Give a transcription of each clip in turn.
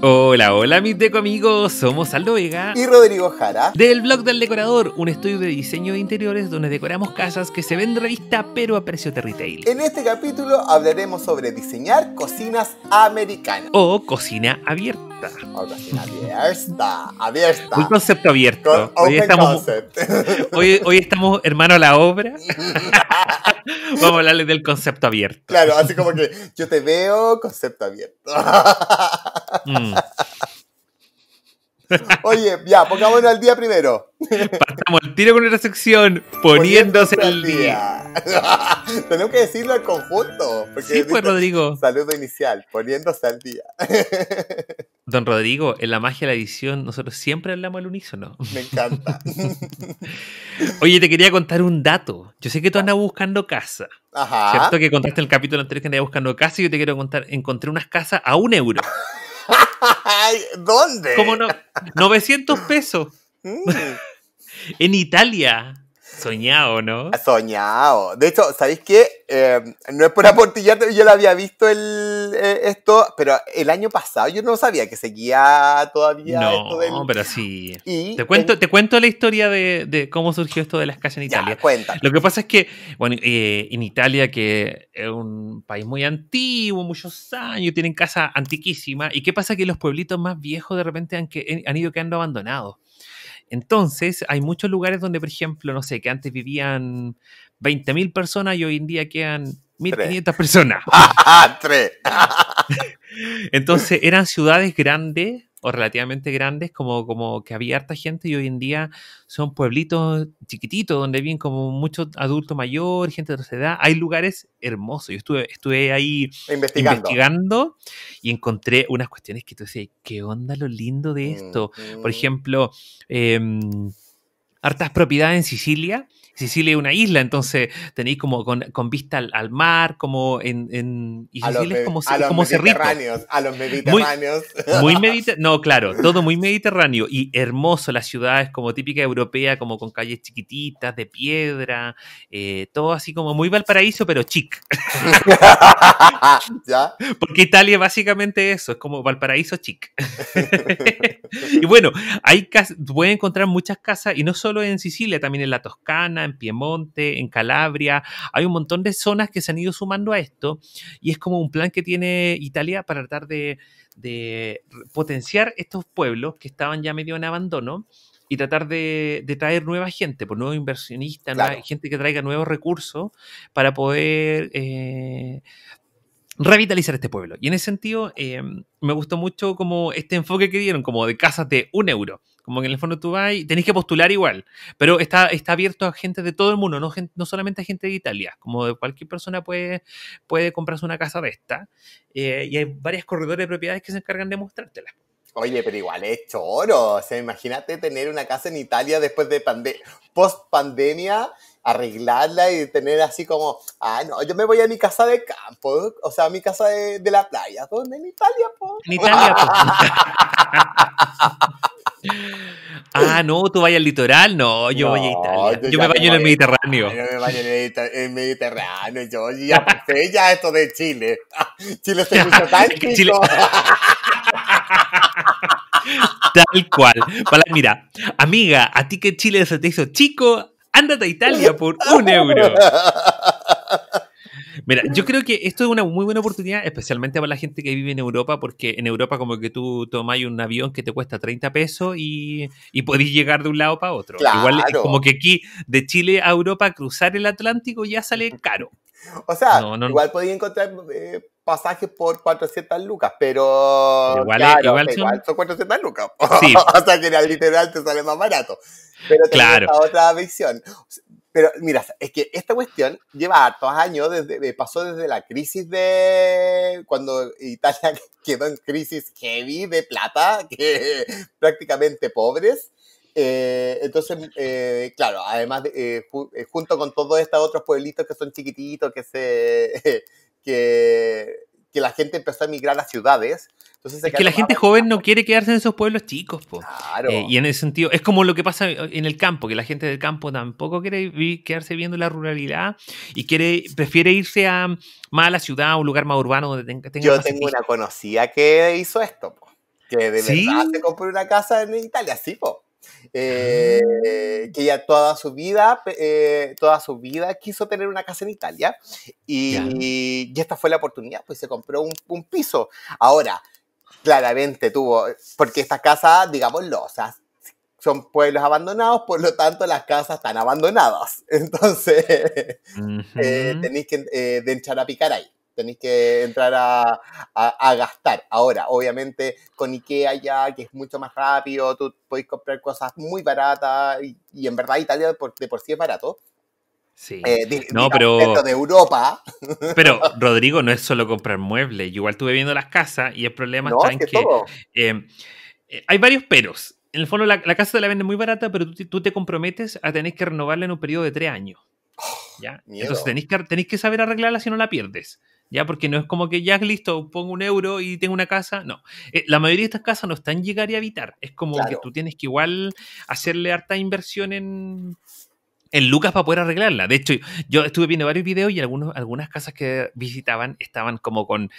Hola, hola mis deco amigos, somos Aldo Vega y Rodrigo Jara del blog del decorador, un estudio de diseño de interiores donde decoramos casas que se ven de revista pero a precio de retail. En este capítulo hablaremos sobre diseñar cocinas americanas o cocina abierta. O cocina abierta, abierta. Un concepto abierto. hoy, estamos, hoy, hoy estamos hermano a la obra. Vamos a hablarle del concepto abierto. Claro, así como que yo te veo, concepto abierto. Mm. Oye, ya, pongámonos al día primero. Partamos el tiro con una sección, poniéndose, al día. Tenemos que decirlo al conjunto. sí, pues, Rodrigo. Saludo inicial, poniéndose al día. Don Rodrigo, en la magia de la edición nosotros siempre hablamos al unísono. Me encanta. Oye, te quería contar un dato. Yo sé que tú ah. andas buscando casa. Ajá. ¿Cierto? Que contaste en el capítulo anterior que andas buscando casa y yo te quiero contar, encontré unas casas a un euro. ¿Dónde? Como no, 900 pesos. Mm. en Italia. Soñado, ¿no? Soñado. De hecho, ¿sabéis qué? Em, no es por aportillarte, yo lo había visto el, eh, esto, pero el año pasado yo no sabía que seguía todavía no, esto del... pero sí. te, cuento, te cuento la historia de, cómo surgió esto de las calles en Italia. Ya, Lo que pasa es que, bueno, eh, en Italia, que es un país muy antiguo, muchos años, tienen casa antiquísima, ¿y qué pasa? Que los pueblitos más viejos de repente han, han ido quedando abandonados. Entonces, hay muchos lugares donde, por ejemplo, no sé, que antes vivían 20.000 personas y hoy en día quedan 1.500 personas. ¡Tres! Entonces, eran ciudades grandes o relativamente grandes, como, como que había harta gente y hoy en día son pueblitos chiquititos donde viven como mucho adulto mayor, gente de otra edad. Hay lugares hermosos. Yo estuve, estuve ahí investigando. y encontré unas cuestiones que tú decías, ¿qué onda lo lindo de esto? Por mm, mm. ejemplo, em, hartas propiedades en Sicilia Sicilia es una isla, entonces tenéis como con, vista al, mar, como en, y es como, a los mediterráneos, a los mediterráneos. Muy, no, claro, todo muy mediterráneo y hermoso, la ciudad es como típica europea, como con calles chiquititas, de piedra, eh, todo así como muy Valparaíso, pero chic. ¿Ya? Porque Italia básicamente eso, es como Valparaíso chic. y bueno, hay a encontrar muchas casas, y no solo en Sicilia, también en la Toscana, en Piemonte, en Calabria. Hay un montón de zonas que se han ido sumando a esto y es como un plan que tiene Italia para tratar de, potenciar estos pueblos que estaban ya medio en abandono y tratar de, traer nueva gente, por pues, nuevos inversionistas, gente que traiga nuevos recursos para poder eh, revitalizar este pueblo. Y en ese sentido, eh, me gustó mucho como este enfoque que dieron, como de casas de un euro. Como que en el fondo tú vas y tenés que postular igual, pero está, está abierto a gente de todo el mundo, no, no solamente a gente de Italia, como de cualquier persona puede, puede comprarse una casa de esta. Eh, y hay varios corredores de propiedades que se encargan de mostrártela. Oye, pero igual es choro. O sea, imagínate tener una casa en Italia después de pandemia, post pandemia, arreglarla y tener así como, ah, no, yo me voy a mi casa de campo, o sea, mi casa de, la playa. ¿Dónde? En Italia, po. En Italia, po. Ah, no, tú vayas al litoral, no, yo voy a Italia. Yo me baño en el Mediterráneo. Yo me baño en el Mediterráneo, yo ya pasé ya esto de Chile. Chile se escucha tan Tal cual. Mira, amiga, a ti que Chile se te hizo chico, ándate a Italia por un euro. Mira, yo creo que esto es una muy buena oportunidad, especialmente para la gente que vive en Europa, porque en Europa como que tú tomas un avión que te cuesta 30 pesos y, y podéis llegar de un lado para otro. Igual es eh, como que aquí de Chile a Europa cruzar el Atlántico ya sale caro. O sea, igual podés encontrar eh, pasajes por 400 lucas, pero igual, son... 400 lucas. o sea que literal te sale más barato. Pero claro. otra visión. Pero mira, es que esta cuestión lleva hartos años, desde, eh, pasó desde la crisis de cuando Italia quedó en crisis heavy de plata, que prácticamente pobres. Eh, entonces, eh, claro, además, junto con todos estos otros pueblitos que son chiquititos, que se... que que la gente empezó a emigrar a ciudades, es que la gente joven no quiere quedarse en esos pueblos chicos, po. Claro. Eh, y en ese sentido, es como lo que pasa en el campo, que la gente del campo tampoco quiere quedarse viendo la ruralidad y quiere, prefiere irse a, más a la ciudad, a un lugar más urbano donde tenga... Yo tengo una conocida que hizo esto, po. que de verdad se compró una casa en Italia, sí, po. Ah. Eh, que ella toda su vida, eh, toda su vida quiso tener una casa en Italia y, esta fue la oportunidad, pues se compró un, piso. Ahora, claramente tuvo, porque estas casas, digámoslo, losas son pueblos abandonados, por lo tanto las casas están abandonadas. Entonces, eh, tenéis que eh, entrar a picar ahí, tenéis que entrar a, gastar. Ahora, obviamente, con Ikea ya, que es mucho más rápido, tú podéis comprar cosas muy baratas y, en verdad Italia de por sí es barato. Sí. Eh, no, pero. de Europa. Pero, Rodrigo, no es solo comprar muebles. Yo igual estuve viendo las casas y el problema está en que. Eh, eh, hay varios peros. En el fondo, la, casa te la vende muy barata, pero tú, te comprometes a tener que renovarla en un periodo de tres años. Oh, ¿ya? Entonces, tenéis que, tenés que saber arreglarla si no la pierdes. ¿ya? Porque no es como que ya listo, pongo un euro y tengo una casa. No, la mayoría de estas casas no están llegar y habitar. Es como que tú tienes que igual hacerle harta inversión en, en lucas para poder arreglarla. De hecho, yo estuve viendo varios videos y algunos, algunas casas que visitaban estaban como con,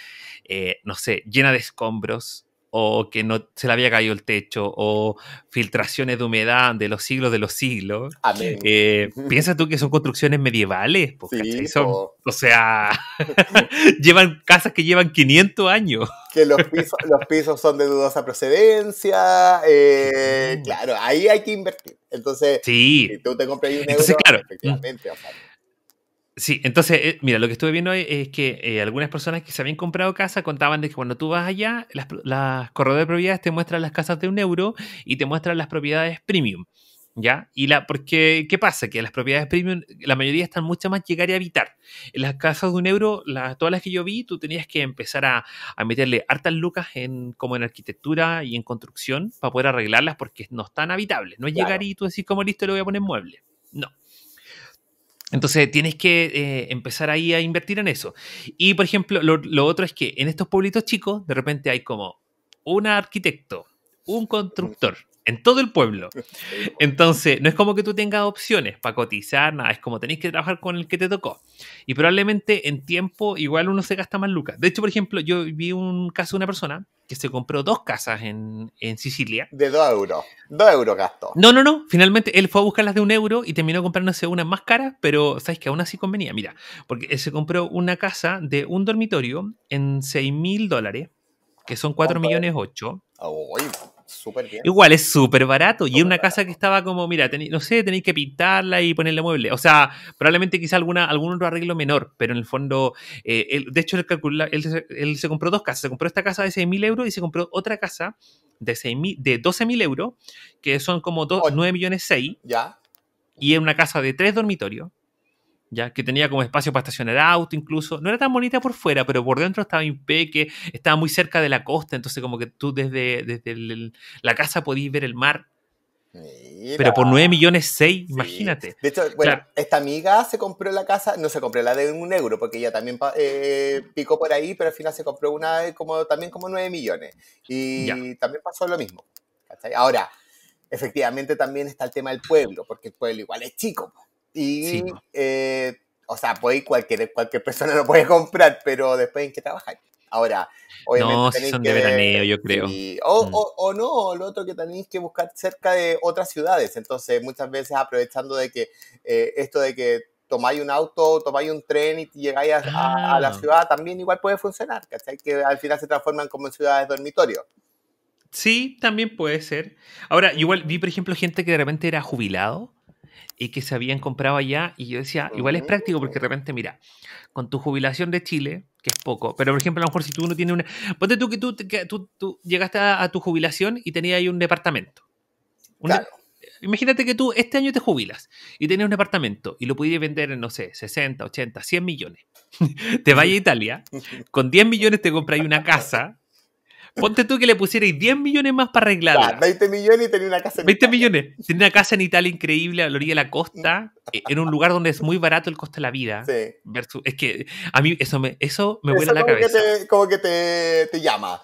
eh, no sé, llena de escombros, o que no se le había caído el techo, o filtraciones de humedad de los siglos de los siglos. Eh, piensa tú que son construcciones medievales, pues, sí, son, o sea, llevan casas que llevan 500 años. Que los pisos, los pisos son de dudosa procedencia, eh, claro, ahí hay que invertir. Entonces, si tú te compras ahí un euro, claro, efectivamente, Sí, entonces, eh, mira, lo que estuve viendo es que eh, algunas personas que se habían comprado casa contaban de que cuando tú vas allá, las, corredores de propiedades te muestran las casas de un euro y te muestran las propiedades premium. ¿Ya? Y la, porque, ¿qué pasa? Que las propiedades premium, la mayoría están mucho más llegar y habitar. En las casas de un euro, todas las que yo vi, tú tenías que empezar a, meterle hartas lucas en, como en arquitectura y en construcción para poder arreglarlas porque no están habitables. No es llegar y tú decís, como listo, le voy a poner mueble. No. Entonces tienes que eh, empezar ahí a invertir en eso. Y por ejemplo, lo, lo otro es que en estos pueblitos chicos, de repente hay como un arquitecto, un constructor, en todo el pueblo. Entonces, no es como que tú tengas opciones para cotizar, nada, es como tenéis que trabajar con el que te tocó. Y probablemente en tiempo igual uno se gasta más lucas. De hecho, por ejemplo, yo vi un caso de una persona que se compró dos casas en, Sicilia. De dos euros. Dos euros gastó. No, no, no. Finalmente él fue a buscar las de un euro y terminó comprándose una más cara, pero sabes que aún así convenía. Mira, porque él se compró una casa de un dormitorio en seis mil dólares, que son 4 millones 8. Igual, es súper barato. Y y una casa que estaba como, mira, no sé, tenéis que pintarla y ponerle mueble. O sea, probablemente quizá alguna, algún otro arreglo menor, pero en el fondo, eh, de hecho, él, calcula, él, se compró dos casas. Se compró esta casa de 6.000 euros y se compró otra casa de, de 12.000 euros, que son como 9 millones Ya. Y es una casa de tres dormitorios ya que tenía como espacio para estacionar auto incluso. No era tan bonita por fuera, pero por dentro estaba impeque, estaba muy cerca de la costa, entonces como que tú desde, desde la casa podías ver el mar. Pero por 9 millones 6, imagínate. De hecho, bueno, esta amiga se compró la casa, no se compró la de un euro, porque ella también eh, picó por ahí, pero al final se compró una como, también como 9 millones. Y también pasó lo mismo. Ahora, efectivamente también está el tema del pueblo, porque el pueblo igual es chico. Y, eh, o sea, puede cualquier, cualquier persona lo puede comprar, pero después en qué trabajar Ahora, obviamente. No, son de veraneo, yo creo. Mm. o, no, lo otro que tenéis que buscar cerca de otras ciudades. Entonces, muchas veces aprovechando de que eh, esto de que tomáis un auto, tomáis un tren y llegáis a, la ah. ciudad, también igual puede funcionar, Que al final se transforman como ciudades dormitorio. Sí, también puede ser. Ahora, igual vi, por ejemplo, gente que de repente era jubilado y que se habían comprado allá. Y yo decía, igual es práctico porque de repente, mira, con tu jubilación de Chile, que es poco, pero por ejemplo, a lo mejor si tú no tienes una. Ponte tú que tú, tú, llegaste a, tu jubilación y tenías ahí un departamento. Imagínate que tú este año te jubilas y tenías un departamento y lo pudieras vender en, no sé, 60, 80, 100 millones. te vaya a Italia, con 10 millones te compras ahí una casa Ponte tú que le pusierais 10 millones más para arreglarla. 20 millones y tenía una casa en 20 millones. Tenía una casa en Italia increíble a la orilla de la costa, mm. e, en un lugar donde es muy barato el costo de la vida. Sí. es que a mí eso me, eso me vuela la cabeza. como que te, llama.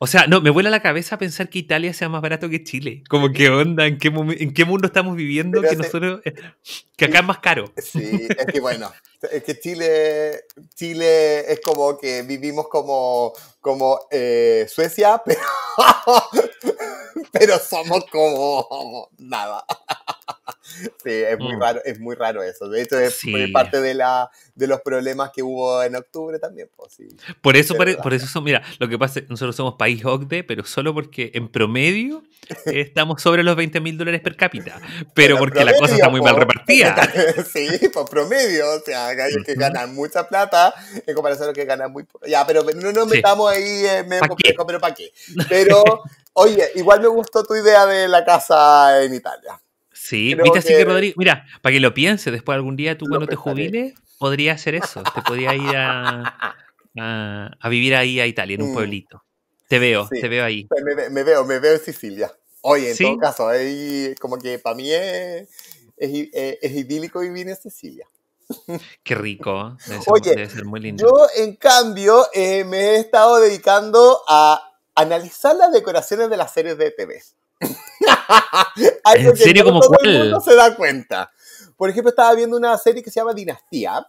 O sea, no, me vuela la cabeza pensar que Italia sea más barato que Chile. Como que onda, ¿en qué, mundo estamos viviendo que nosotros eh, que acá es más caro? Sí, es que bueno, es que Chile, Chile es como que vivimos como como eh, Suecia, pero, pero somos como nada. Sí, es muy, mm. raro, es muy raro eso. De hecho, es parte de, la, de los problemas que hubo en octubre también. Pues, por eso, por, eso son, mira, lo que pasa es que nosotros somos país OCDE, pero solo porque en promedio estamos sobre los 20 mil dólares per cápita. Pero, porque la cosa está muy mal repartida. Sí, por pues promedio. O sea, hay que ganar mucha plata en comparación a los que ganan muy poco. Ya, pero no nos metamos ahí eh, me me puesto, pero ¿para qué? Pero, oye, igual me gustó tu idea de la casa en Italia. Sí, viste así que, mira, para que lo piense después algún día tú cuando te jubiles, podría hacer eso, te podría ir a, vivir ahí a Italia, en un mm. pueblito. Te veo, te veo ahí. Me, me, veo, me veo en Sicilia. Oye, en todo caso, ahí como que para mí eh, es idílico vivir en Sicilia. Qué rico. Debe ser, muy lindo. Yo, en cambio, eh, me he estado dedicando a analizar las decoraciones de las series de TV. ¿En serio? ¿Como todo el se da cuenta. Por ejemplo, estaba viendo una serie que se llama Dinastía,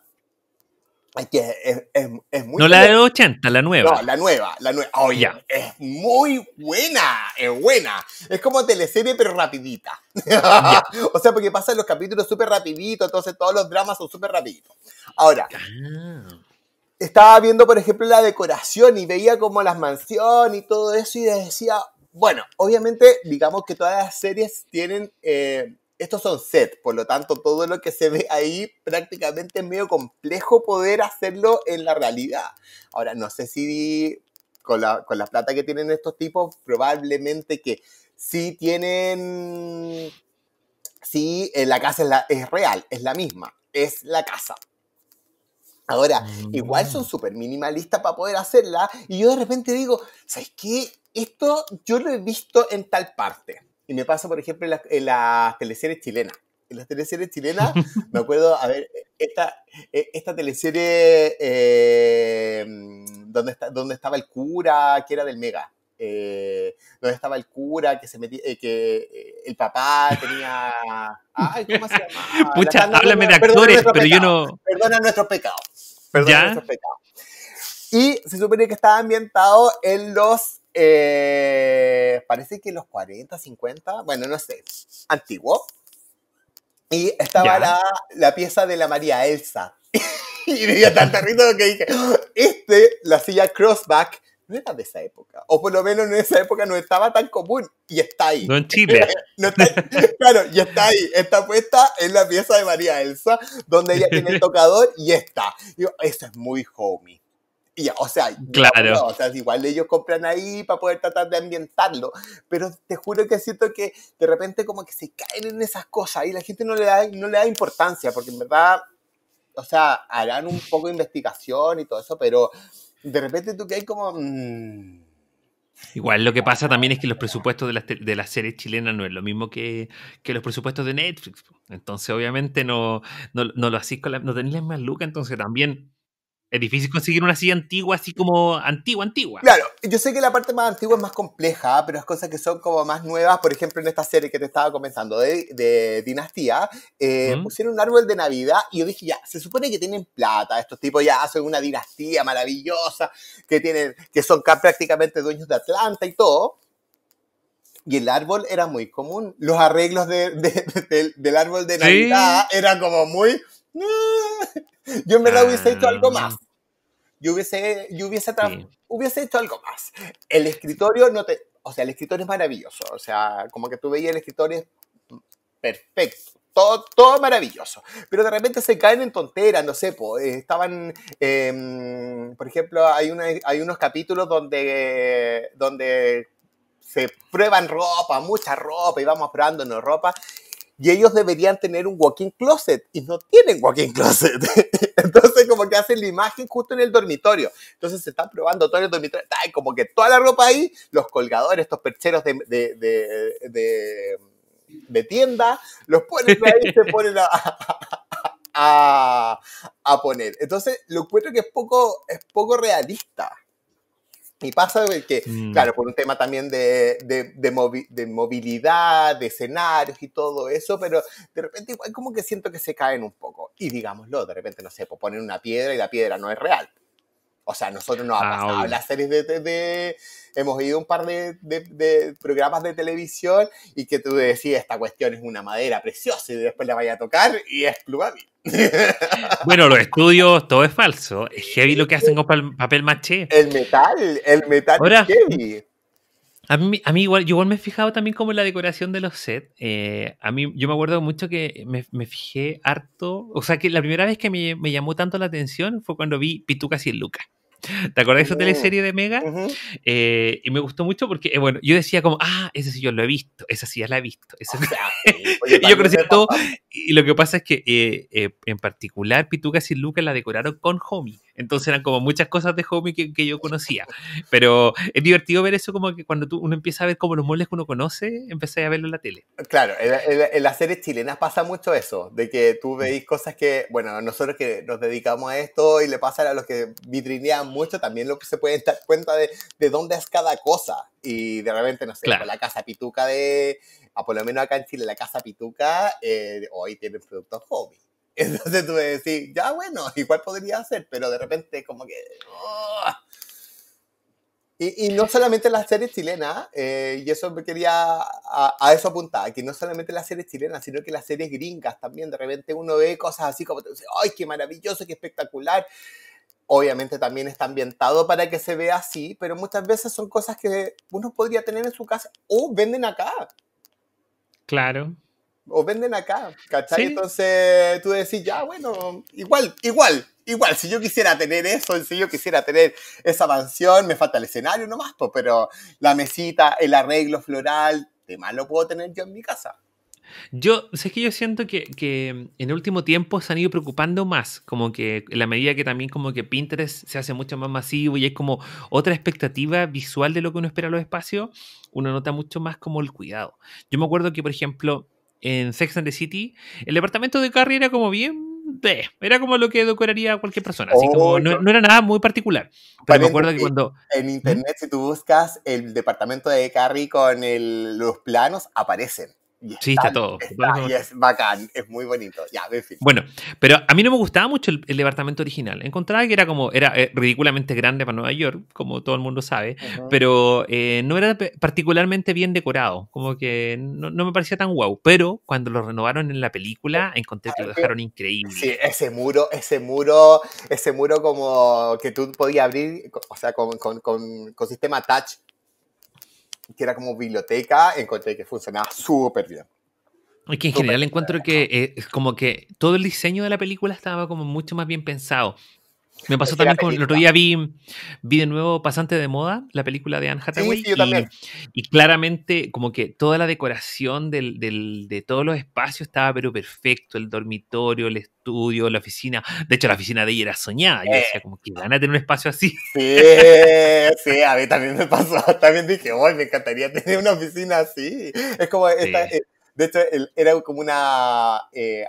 que es, No la de 80, la nueva. No, la nueva, la nueva. Oye, es muy buena, es buena. Es como teleserie, pero rapidita. o sea, porque pasan los capítulos súper rapidito, entonces todos los dramas son súper rapiditos. Ahora, estaba viendo, por ejemplo, la decoración y veía como las mansiones y todo eso y decía, bueno, obviamente, digamos que todas las series tienen eh, estos son sets, por lo tanto todo lo que se ve ahí prácticamente es medio complejo poder hacerlo en la realidad. Ahora, no sé si con la, con la plata que tienen estos tipos, probablemente que sí tienen, sí, eh, la casa es real, es la misma, es la casa. Ahora, mm. igual son súper minimalistas para poder hacerla y yo de repente digo, ¿sabes qué? Esto yo lo he visto en tal parte y me pasa, por ejemplo, en, las teleseries chilenas. En las teleseries chilenas, me acuerdo, a ver, esta, e, esta teleserie eh, donde, está, estaba el cura, que era del Mega. Eh, donde estaba el cura, que se metía, eh, que el papá tenía. Ay, ¿cómo se llama? Pucha, háblame de actores, pero yo no. Perdona nuestros pecados. Perdona nuestros pecados. Y se supone que estaba ambientado en los eh, parece que los 40, 50, bueno, no sé, antiguo. Y estaba la, la, pieza de la María Elsa. y dio tanta risa que dije, ¡Oh! este, la silla crossback, no era de esa época. O por lo menos en esa época no estaba tan común. Y está ahí. No en Chile. claro, y está ahí. Está puesta en la pieza de María Elsa, donde ella tiene el tocador y está. eso es muy homie o sea, claro. o sea, igual ellos compran ahí para poder tratar de ambientarlo, pero te juro que siento que de repente como que se caen en esas cosas y la gente no le da, no le da importancia, porque en verdad, o sea, harán un poco de investigación y todo eso, pero de repente tú que hay como... Mm. Igual lo que pasa también es que los presupuestos de las, de las series chilenas no es lo mismo que, que, los presupuestos de Netflix. Entonces, obviamente, no, no, no lo hacís con la, no tenés más luca Entonces, también es difícil conseguir una silla antigua, así como antigua, antigua. Claro, yo sé que la parte más antigua es más compleja, pero es cosas que son como más nuevas. Por ejemplo, en esta serie que te estaba comentando de, Dinastía, eh, pusieron un árbol de Navidad y yo dije, ya, se supone que tienen plata, estos tipos ya hacen una dinastía maravillosa, que, tienen, que son prácticamente dueños de Atlanta y todo. Y el árbol era muy común. Los arreglos de, del árbol de Navidad eran como muy Yo en verdad hubiese hecho ah, algo más. Yo hubiese, yo hubiese, hubiese hecho algo más. El escritorio no te... O sea, el escritorio es maravilloso. O sea, como que tú veías el escritorio perfecto. Todo, todo, maravilloso. Pero de repente se caen en tonteras, no sé, eh, estaban, em, por ejemplo, hay, una, hay unos capítulos donde, donde se prueban ropa, mucha ropa, y vamos probándonos ropa, y ellos deberían tener un walking closet y no tienen walking in closet. Entonces, como que hacen la imagen justo en el dormitorio. Entonces, se están probando todo el dormitorio. ¡Ay! Como que toda la ropa ahí, los colgadores, estos percheros de, de, tienda, los ponen ahí y se ponen a, poner. Entonces, lo encuentro que es poco, es poco realista. Y pasa que, mm. claro, por un tema también de, de, de, de, movilidad, de escenarios y todo eso, pero de repente igual como que siento que se caen un poco. Y digámoslo, de repente, no sé, pues ponen una piedra y la piedra no es real. O sea, nosotros nos ha ah, pasado las series de, Hemos ido un par de, programas de televisión y que tú decías, esta cuestión es una madera preciosa y después la vaya a tocar y es plumavit. Bueno, los estudios, todo es falso. Es heavy lo que hacen con papel maché. El metal, el metal heavy. A mí, igual, igual me he fijado también como en la decoración de los sets. Eh, a mí, yo me acuerdo mucho que me, fijé harto. O sea, que la primera vez que me, llamó tanto la atención fue cuando vi Pituca y Lucas. ¿Te acuerdas de esa teleserie de Mega? Eh, y me gustó mucho porque, eh, bueno, yo decía como, ah, esa sí yo lo he visto, esa sí ya la he visto. sí. Ah, y yo conocía todo. Y lo que pasa es que eh, en particular Pitucas y Lucas la decoraron con homie. Entonces eran como muchas cosas de homie que, yo conocía. Pero es divertido ver eso como que cuando tú, uno empieza a ver como los muebles que uno conoce, empecé a verlo en la tele. Claro, en, las series chilenas pasa mucho eso, de que tú veis cosas que, bueno, nosotros que nos dedicamos a esto y le pasa a los que vitrinean mucho, también lo que se pueden dar cuenta de, de dónde es cada cosa. Y de repente, no sé, la casa pituca de, a ah, por lo menos acá en Chile, la casa pituca, eh, hoy tiene productos hobby. Entonces tú que decir, ya bueno, igual podría hacer, pero de repente como que... ¡oh! Y, no solamente las series chilenas, eh, y eso me quería a, eso apuntar, que no solamente las series chilenas, sino que las series gringas también, de repente uno ve cosas así como ¡ay, qué maravilloso, qué espectacular! Obviamente también está ambientado para que se vea así, pero muchas veces son cosas que uno podría tener en su casa o venden acá. Claro, o venden acá, ¿cachai? Entonces tú decís, ya, bueno, igual, igual, igual, si yo quisiera tener eso, si yo quisiera tener esa mansión, me falta el escenario nomás, pero la mesita, el arreglo floral, de más lo puedo tener yo en mi casa. Yo, sé es que yo siento que, en el último tiempo se han ido preocupando más, como que en la medida que también como que Pinterest se hace mucho más masivo y es como otra expectativa visual de lo que uno espera a los espacios, uno nota mucho más como el cuidado. Yo me acuerdo que, por ejemplo, en Sex and the City, el departamento de Carrie era como bien. era como lo que decoraría cualquier persona, así como oh, no, era nada muy particular. Pero que cuando. En ¿Mm? internet, si tú buscas el departamento de Carrie con los planos, aparecen sí, está, todo. es bacán, es muy bonito. Ya, Bueno, pero a mí no me gustaba mucho el, departamento original. Encontraba que era como, era eh, ridículamente grande para Nueva York, como todo el mundo sabe, pero eh, no era particularmente bien decorado, como que no, me parecía tan guau. Pero cuando lo renovaron en la película, encontré que lo dejaron increíble. Sí, ese muro, ese muro, ese muro como que tú podías abrir, o sea, con, con, con, con sistema touch que era como biblioteca, encontré que funcionaba súper bien. Y que en general encuentro que eh, es como que todo el diseño de la película estaba como mucho más bien pensado. Me pasó también con el otro día vi, vi de nuevo Pasante de Moda, la película de Anne Hathaway. Sí, sí, yo también. Y, claramente, como que toda la decoración del, de todos los espacios estaba pero perfecto: el dormitorio, el estudio, la oficina. De hecho, la oficina de ella era soñada. Yo decía, como que van tener un espacio así. Sí, sí, a mí también me pasó. También dije, uy, me encantaría tener una oficina así. Es como esta. Eh, de hecho, era como una, eh,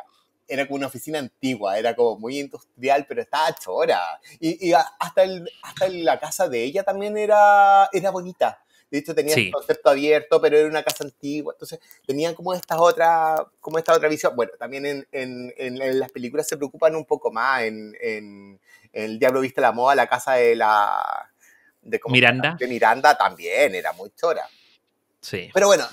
era como una oficina antigua, era como muy industrial, pero estaba chora. Y, hasta, el, hasta la casa de ella también era, era bonita. De hecho, tenía el concepto abierto, pero era una casa antigua. Entonces, tenían como estas otras, como esta otra visión. Bueno, también en, en, en, las películas se preocupan un poco más. En, El Diablo Viste la Moda, la casa de la. De, Miranda. De Miranda también, era muy chora. Sí. Pero bueno,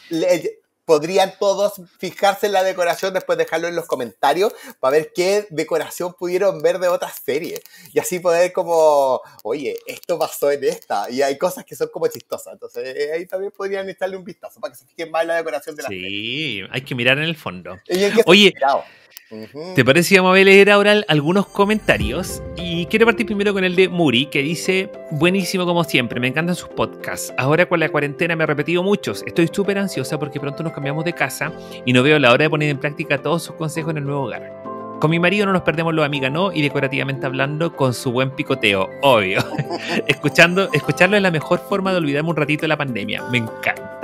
podrían todos fijarse en la decoración, después dejarlo en los comentarios para ver qué decoración pudieron ver de otras series. Y así poder como, oye, esto pasó en esta. Y hay cosas que son como chistosas. Entonces eh, ahí también podrían echarle un vistazo para que se fijen más en la decoración de la serie sí, hay que mirar en el fondo. oye. ¿Te parece? Vamos a leer ahora algunos comentarios. Y quiero partir primero con el de Muri, que dice: Buenísimo como siempre, me encantan sus podcasts. Ahora con la cuarentena me he repetido muchos. Estoy súper ansiosa porque pronto nos cambiamos de casa y no veo la hora de poner en práctica todos sus consejos en el nuevo hogar. Con mi marido no nos perdemos los amiga, no, y decorativamente hablando con su buen picoteo, obvio. Escuchando, escucharlo es la mejor forma de olvidarme un ratito de la pandemia. Me encanta.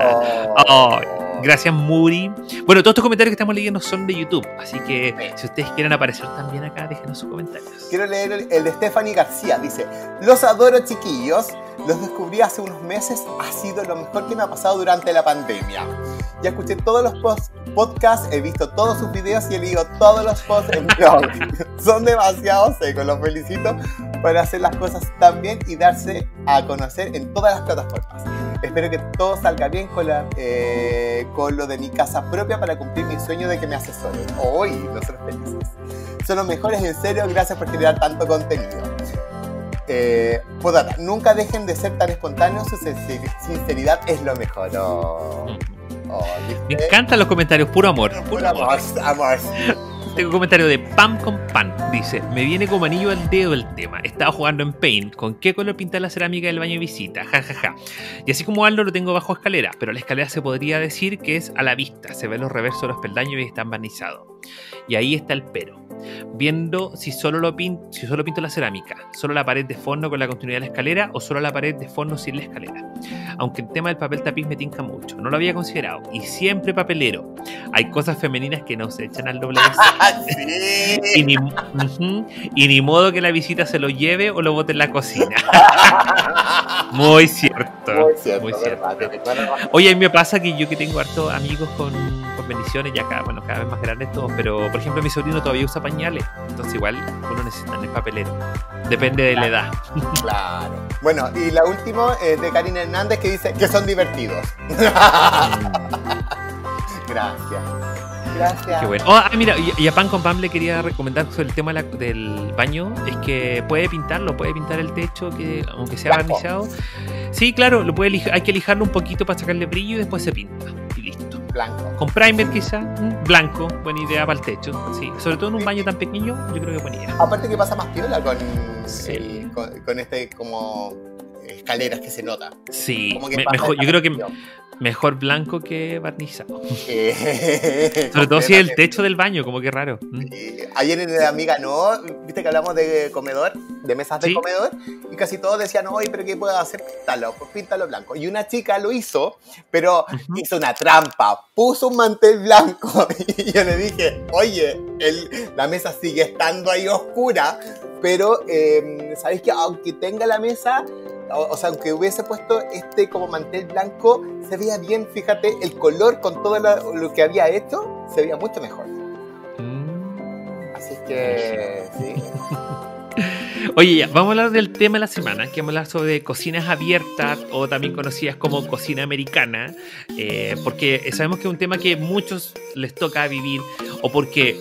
Oh. Gracias, Muri. Bueno, todos estos comentarios que estamos leyendo son de YouTube, así que si ustedes quieren aparecer también acá, déjenos sus comentarios. Quiero leer el, el de Stephanie García. Dice, los adoro chiquillos, los descubrí hace unos meses, ha sido lo mejor que me ha pasado durante la pandemia. Ya escuché todos los podcasts, he visto todos sus videos y he leído todos los posts en blog. Son demasiado secos, los felicito por hacer las cosas tan bien y darse a conocer en todas las plataformas. Espero que todo salga bien con, eh, lo de mi casa propia para cumplir mi sueño de que me asesoren. Hoy, nosotros felices. Son los mejores, en serio, gracias por generar tanto contenido. Eh, nada, nunca dejen de ser tan espontáneos, su sinceridad es lo mejor. Oh. Oh, Me encantan los comentarios, puro amor. Tengo un comentario de Pam con Pan. Dice: Me viene como anillo al dedo el tema. Estaba jugando en Paint. ¿Con qué color pinta la cerámica del baño de visita? Ja, ja, ja. Y así como algo lo tengo bajo escalera, pero la escalera se podría decir que es a la vista. Se ven los reversos de los peldaños y están barnizados. Y ahí está el pero viendo si solo, lo pinto, si solo pinto la cerámica, solo la pared de fondo con la continuidad de la escalera o solo la pared de fondo sin la escalera. Aunque el tema del papel tapiz me tinca mucho, no lo había considerado y siempre papelero. Hay cosas femeninas que no se echan al doble de y, ni, y ni modo que la visita se lo lleve o lo bote en la cocina. Muy cierto. Muy cierto. Oye, a mí me pasa que yo que tengo hartos amigos con, bendiciones, ya cada, bueno, cada vez más grandes todos, pero por ejemplo mi sobrino todavía usa pañales, entonces igual uno necesita el papelero. Depende de la edad. Claro. Bueno, y la última es eh, de Karina Hernández que dice que son divertidos. Gracias. Gracias. Qué bueno. Oh, ah, mira, y, a Pan con Pan le quería recomendar sobre el tema del baño. Es que puede pintarlo, puede pintar el techo, que aunque sea barnizado. Sí, claro, lo puede hay que lijarlo un poquito para sacarle brillo y después se pinta. Y listo. Blanco. Con primer quizá, blanco, buena idea para el techo. Sí. Sobre todo en un baño tan pequeño, yo creo que buena idea. Aparte que pasa más piola eh, con, con, este como escaleras que se nota. Sí, mejor, yo creo que Mejor blanco que barnizado. Eh, Sobre todo si el techo del baño, como que raro. Mm. ayer en la amiga no, viste que hablamos de comedor, de mesas de comedor, y casi todos decían, oye, pero ¿qué puedo hacer? Píntalo, pues píntalo blanco. Y una chica lo hizo, pero hizo una trampa, puso un mantel blanco, y yo le dije, oye, la mesa sigue estando ahí oscura, pero em, sabéis que aunque tenga la mesa o, sea, aunque hubiese puesto este como mantel blanco, se veía bien, fíjate, el color con todo lo, que había hecho, se veía mucho mejor. Mm. Así que, sí. Oye, vamos a hablar del tema de la semana, que vamos a hablar sobre cocinas abiertas o también conocidas como cocina americana, eh, porque sabemos que es un tema que muchos les toca vivir o porque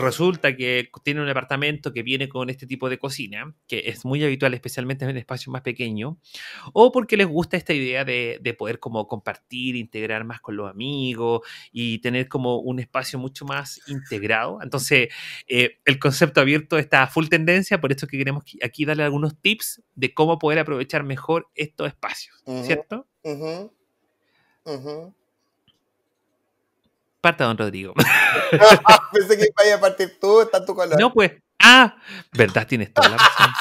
resulta que tiene un apartamento que viene con este tipo de cocina, que es muy habitual, especialmente en espacios más pequeños, o porque les gusta esta idea de, poder como compartir, integrar más con los amigos y tener como un espacio mucho más integrado. Entonces, eh, el concepto abierto está a full tendencia, por esto que queremos aquí darle algunos tips de cómo poder aprovechar mejor estos espacios, ¿cierto? Parta, don Rodrigo. Pensé que iba a partir tú, está en tu color. No, pues. Ah, verdad, tienes toda la razón.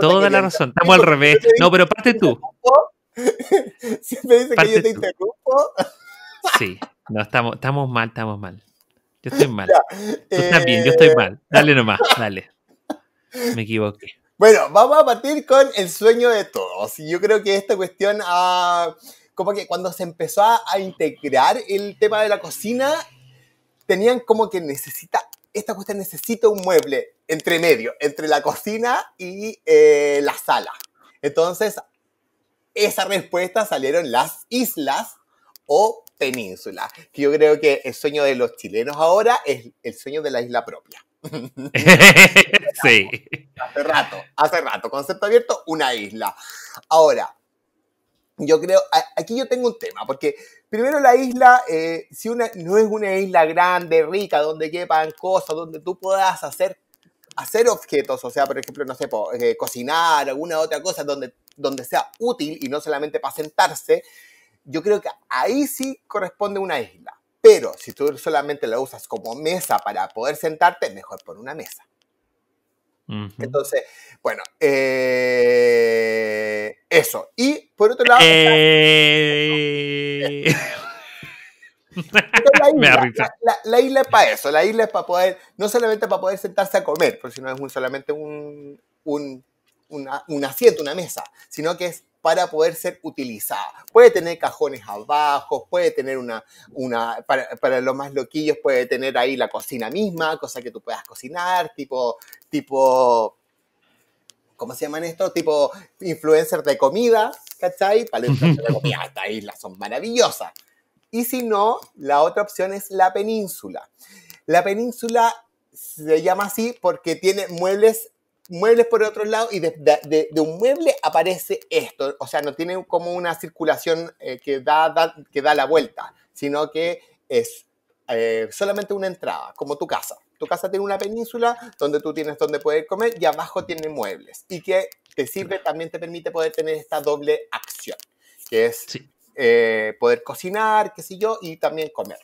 toda la razón. Estamos al revés. No, pero parte tú. Siempre dices que yo te interrumpo. Sí, no, estamos, estamos mal, estamos mal. Yo estoy mal. tú estás bien, yo estoy eh, mal. Dale nomás, dale. Me equivoqué. Bueno, vamos a partir con el sueño de todos. Yo creo que esta cuestión ha como que cuando se empezó a, integrar el tema de la cocina, tenían como que necesita, esta cuestión necesita un mueble entre medio, entre la cocina y eh, la sala. Entonces, esa respuesta salieron las islas o penínsulas, que yo creo que el sueño de los chilenos ahora es el sueño de la isla propia. sí. Hace rato, hace rato, concepto abierto, una isla. Ahora, yo creo, aquí yo tengo un tema, porque primero la isla, eh, si una, no es una isla grande, rica, donde llevan cosas, donde tú puedas hacer, hacer objetos, o sea, por ejemplo, no sé, eh, cocinar, alguna otra cosa, donde, donde sea útil y no solamente para sentarse, yo creo que ahí sí corresponde una isla. Pero si tú solamente la usas como mesa para poder sentarte, mejor por una mesa. Entonces, bueno, eh, eso. Y por otro lado. Eh. La isla, la, isla, es para eso, la isla es para poder, no solamente para poder sentarse a comer, porque si no es solamente un, un, asiento, una mesa, sino que es para poder ser utilizada. Puede tener cajones abajo, puede tener una, una para, los más loquillos puede tener ahí la cocina misma, cosa que tú puedas cocinar, tipo, tipo ¿cómo se llaman estos? Tipo influencers de comida, ¿cachai? Para los influencers de comida, esta isla, son maravillosas. Y si no, la otra opción es la península. La península se llama así porque tiene muebles muebles por otro lado y de, un mueble aparece esto. O sea, no tiene como una circulación eh, que, da, que da la vuelta, sino que es eh, solamente una entrada, como tu casa tu casa tiene una península donde tú tienes donde poder comer y abajo tiene muebles. Y que te sirve, también te permite poder tener esta doble acción, que es eh, poder cocinar, qué sé yo, y también comer.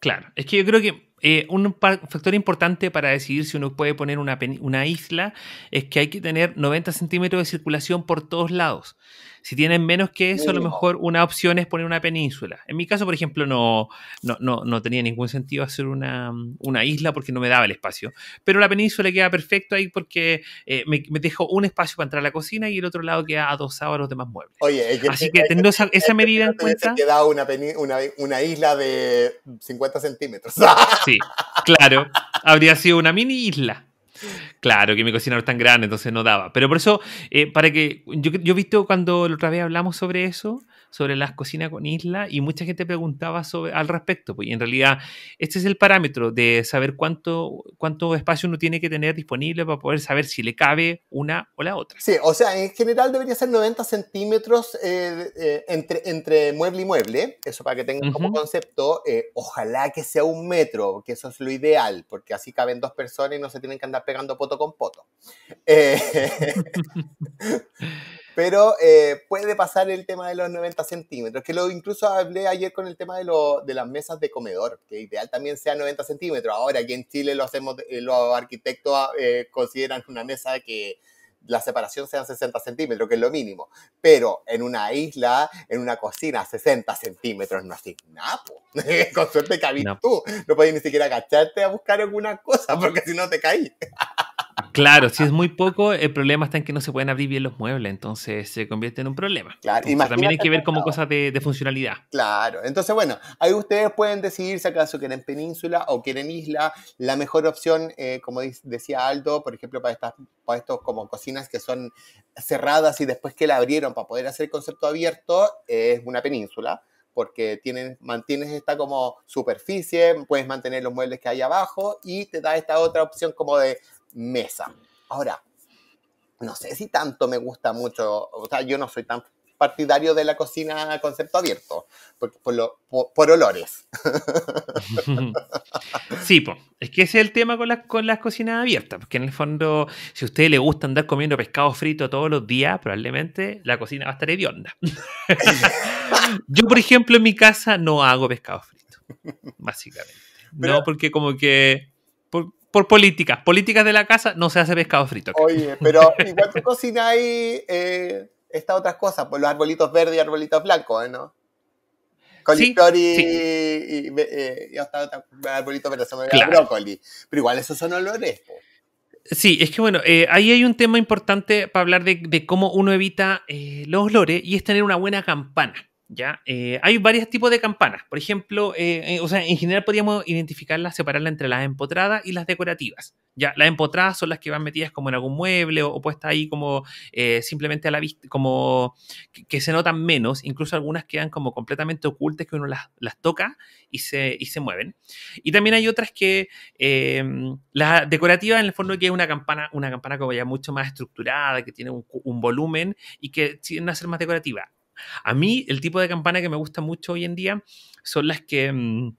Claro, es que yo creo que eh, un factor importante para decidir si uno puede poner una, isla es que hay que tener 90 centímetros de circulación por todos lados. Si tienen menos que eso, a lo mejor una opción es poner una península. En mi caso, por ejemplo, no, no, tenía ningún sentido hacer una, isla porque no me daba el espacio. Pero la península queda perfecto ahí porque eh, me, dejó un espacio para entrar a la cocina y el otro lado queda adosado a los demás muebles. Así que teniendo esa, medida en cuenta... queda una, isla de 50 centímetros. claro. Habría sido una mini isla. Claro, que mi cocina no es tan grande, entonces no daba. Pero por eso, eh, para que. Yo, he visto cuando la otra vez hablamos sobre eso, sobre las cocinas con isla y mucha gente preguntaba sobre, al respecto. Pues, en realidad, este es el parámetro de saber cuánto, cuánto espacio uno tiene que tener disponible para poder saber si le cabe una o la otra. Sí, o sea, en general debería ser 90 centímetros eh, eh, entre, entre mueble y mueble, eso para que tengan como concepto. Eh, ojalá que sea un metro, que eso es lo ideal, porque así caben dos personas y no se tienen que andar pegando poto con poto. Pero eh, puede pasar el tema de los 90 centímetros, que lo incluso hablé ayer con el tema de, de las mesas de comedor, que ideal también sea 90 centímetros. Ahora, aquí en Chile lo hacemos, eh, los arquitectos ah, eh, consideran una mesa que la separación sea 60 centímetros, que es lo mínimo. Pero en una isla, en una cocina, 60 centímetros no así, napo. Con suerte cabís no. tú. No podías ni siquiera agacharte a buscar alguna cosa, porque si no te caí. Claro, si es muy poco, el problema está en que no se pueden abrir bien los muebles, entonces se convierte en un problema. Claro, también hay que ver como cosas de, funcionalidad. Claro, entonces bueno, ahí ustedes pueden decidir si acaso quieren península o quieren isla. La mejor opción, eh, como decía Aldo, por ejemplo, para estas como cocinas que son cerradas y después que la abrieron para poder hacer el concepto abierto, es una península porque tienen, mantienes esta como superficie, puedes mantener los muebles que hay abajo y te da esta otra opción como de mesa. Ahora, no sé si tanto me gusta mucho, o sea, yo no soy tan partidario de la cocina a concepto abierto, por, por, olores. Sí, es que ese es el tema con las, con las cocinas abiertas, porque en el fondo, si a usted le gusta andar comiendo pescado frito todos los días, probablemente la cocina va a estar hedionda. Yo, por ejemplo, en mi casa no hago pescado frito, básicamente. no, porque como que por políticas, políticas de la casa, no se hace pescado frito. Oye, pero igual tú cocináis eh, estas otras cosas, pues los arbolitos verdes y arbolitos blancos, ¿eh, ¿no? coliflor eh, y, hasta arbolitos verdes, se me claro. brócoli. Pero igual esos son olores. Sí, es que bueno, eh, ahí hay un tema importante para hablar de cómo uno evita los olores y es tener una buena campana. ¿ya? Eh, hay varios tipos de campanas. Por ejemplo, eh, eh, en general podríamos identificarlas, separarlas entre las empotradas y las decorativas. Ya, las empotradas son las que van metidas como en algún mueble o, puestas ahí como simplemente a la vista, como que, se notan menos. Incluso algunas quedan como completamente ocultas que uno las, toca y se, y se mueven. Y también hay otras que em, las decorativas en el fondo que es una campana, una campana como ya mucho más estructurada, que tiene un, volumen y que tiene a ser más decorativa a mí el tipo de campana que me gusta mucho hoy en día son las que... Mm,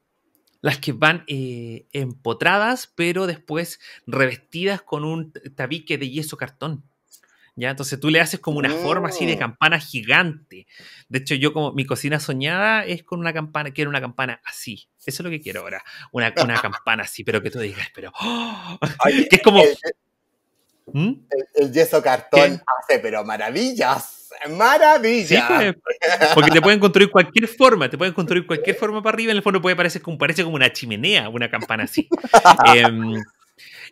las que van eh, empotradas, pero después revestidas con un tabique de yeso cartón. ¿Ya? Entonces tú le haces como una forma así de oh. campana gigante. De hecho, yo como mi cocina soñada es con una campana, quiero una campana así. Eso es lo que quiero ahora. Una, campana así, pero que tú digas, pero. ¡oh! Ay, que es como. El, ¿Mm? yeso cartón hace, pero maravillas maravilla. Pues, porque te pueden construir cualquier forma, te pueden construir cualquier forma para arriba, en el fondo puede parecer como, parece como una chimenea, una campana así. Em,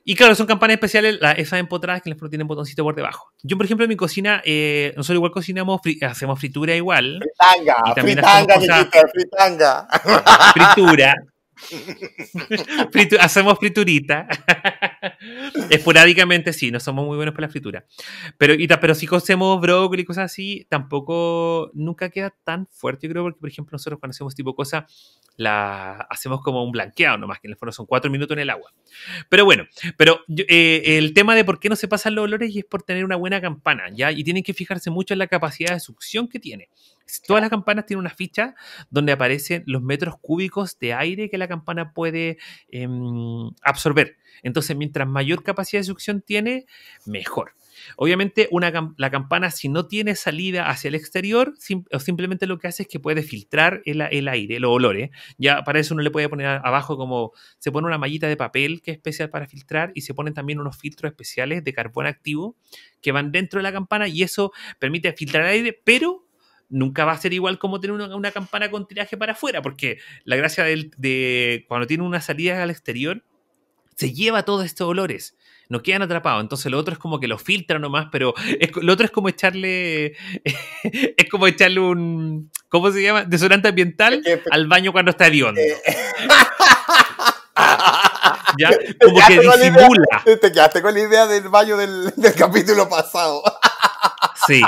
y claro, son campanas especiales, esas empotradas que en el fondo tienen botoncito por debajo. Yo, por ejemplo, en mi cocina, eh, nosotros igual cocinamos, hacemos fritura igual. Fritanga, fritanga, fritanga. Fritura. hacemos friturita. Esporádicamente sí, no somos muy buenos para la fritura. Pero, pero si cocemos brócoli y cosas así, tampoco nunca queda tan fuerte, yo creo, porque por ejemplo nosotros cuando hacemos este tipo cosa, la hacemos como un blanqueado nomás, que en el fondo son cuatro minutos en el agua. Pero bueno, pero eh, el tema de por qué no se pasan los olores y es por tener una buena campana, ¿ya? Y tienen que fijarse mucho en la capacidad de succión que tiene. Todas las campanas tienen una ficha donde aparecen los metros cúbicos de aire que la campana puede em, absorber. Entonces, mientras mayor capacidad de succión tiene, mejor. Obviamente, la campana, si no tiene salida hacia el exterior, o simplemente lo que hace es que puede filtrar el, aire, los olores. Ya para eso uno le puede poner abajo como se pone una mallita de papel que es especial para filtrar y se ponen también unos filtros especiales de carbón activo que van dentro de la campana y eso permite filtrar el aire, pero nunca va a ser igual como tener una, campana con tiraje para afuera, porque la gracia de cuando tiene una salida al exterior se lleva todos estos olores. no quedan atrapados. Entonces lo otro es como que lo filtra nomás, pero lo otro es como echarle. es como echarle un. ¿Cómo se llama? Desodorante ambiental al baño cuando está hediondo. Eh, ya, como que disimula. te quedaste con la idea del baño del, capítulo pasado. sí.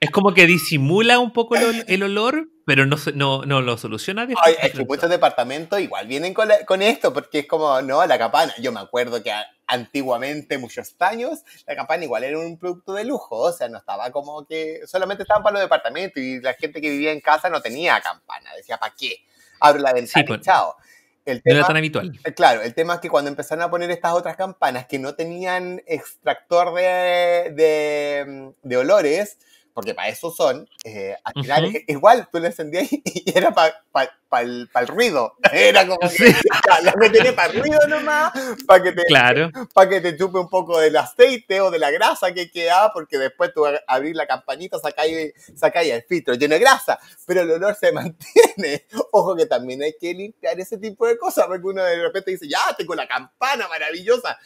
Es como que disimula un poco el olor pero no, no, no lo soluciona. Ay, es que muchos departamentos igual vienen con, con, esto, porque es como, no, la campana... Yo me acuerdo que antiguamente, muchos años, la campana igual era un producto de lujo, o sea, no estaba como que, solamente estaban para los departamentos y la gente que vivía en casa no tenía campana, decía, ¿para qué? Abro la ventana pues, y chao. El tema, no tan habitual. Eh, claro, el tema es que cuando empezaron a poner estas otras campanas que no tenían extractor de, de olores, porque para eso son, eh, al final, e-, igual tú le encendías y era para el, el, ruido. Era como que lo para el ruido nomás, para que, te, para que te chupe un poco del aceite o de la grasa que queda, porque después tú abrís la campanita, sacáis, el filtro lleno de grasa, pero el olor se mantiene. Ojo que también hay que limpiar ese tipo de cosas, porque uno de repente dice, ya, tengo la campana maravillosa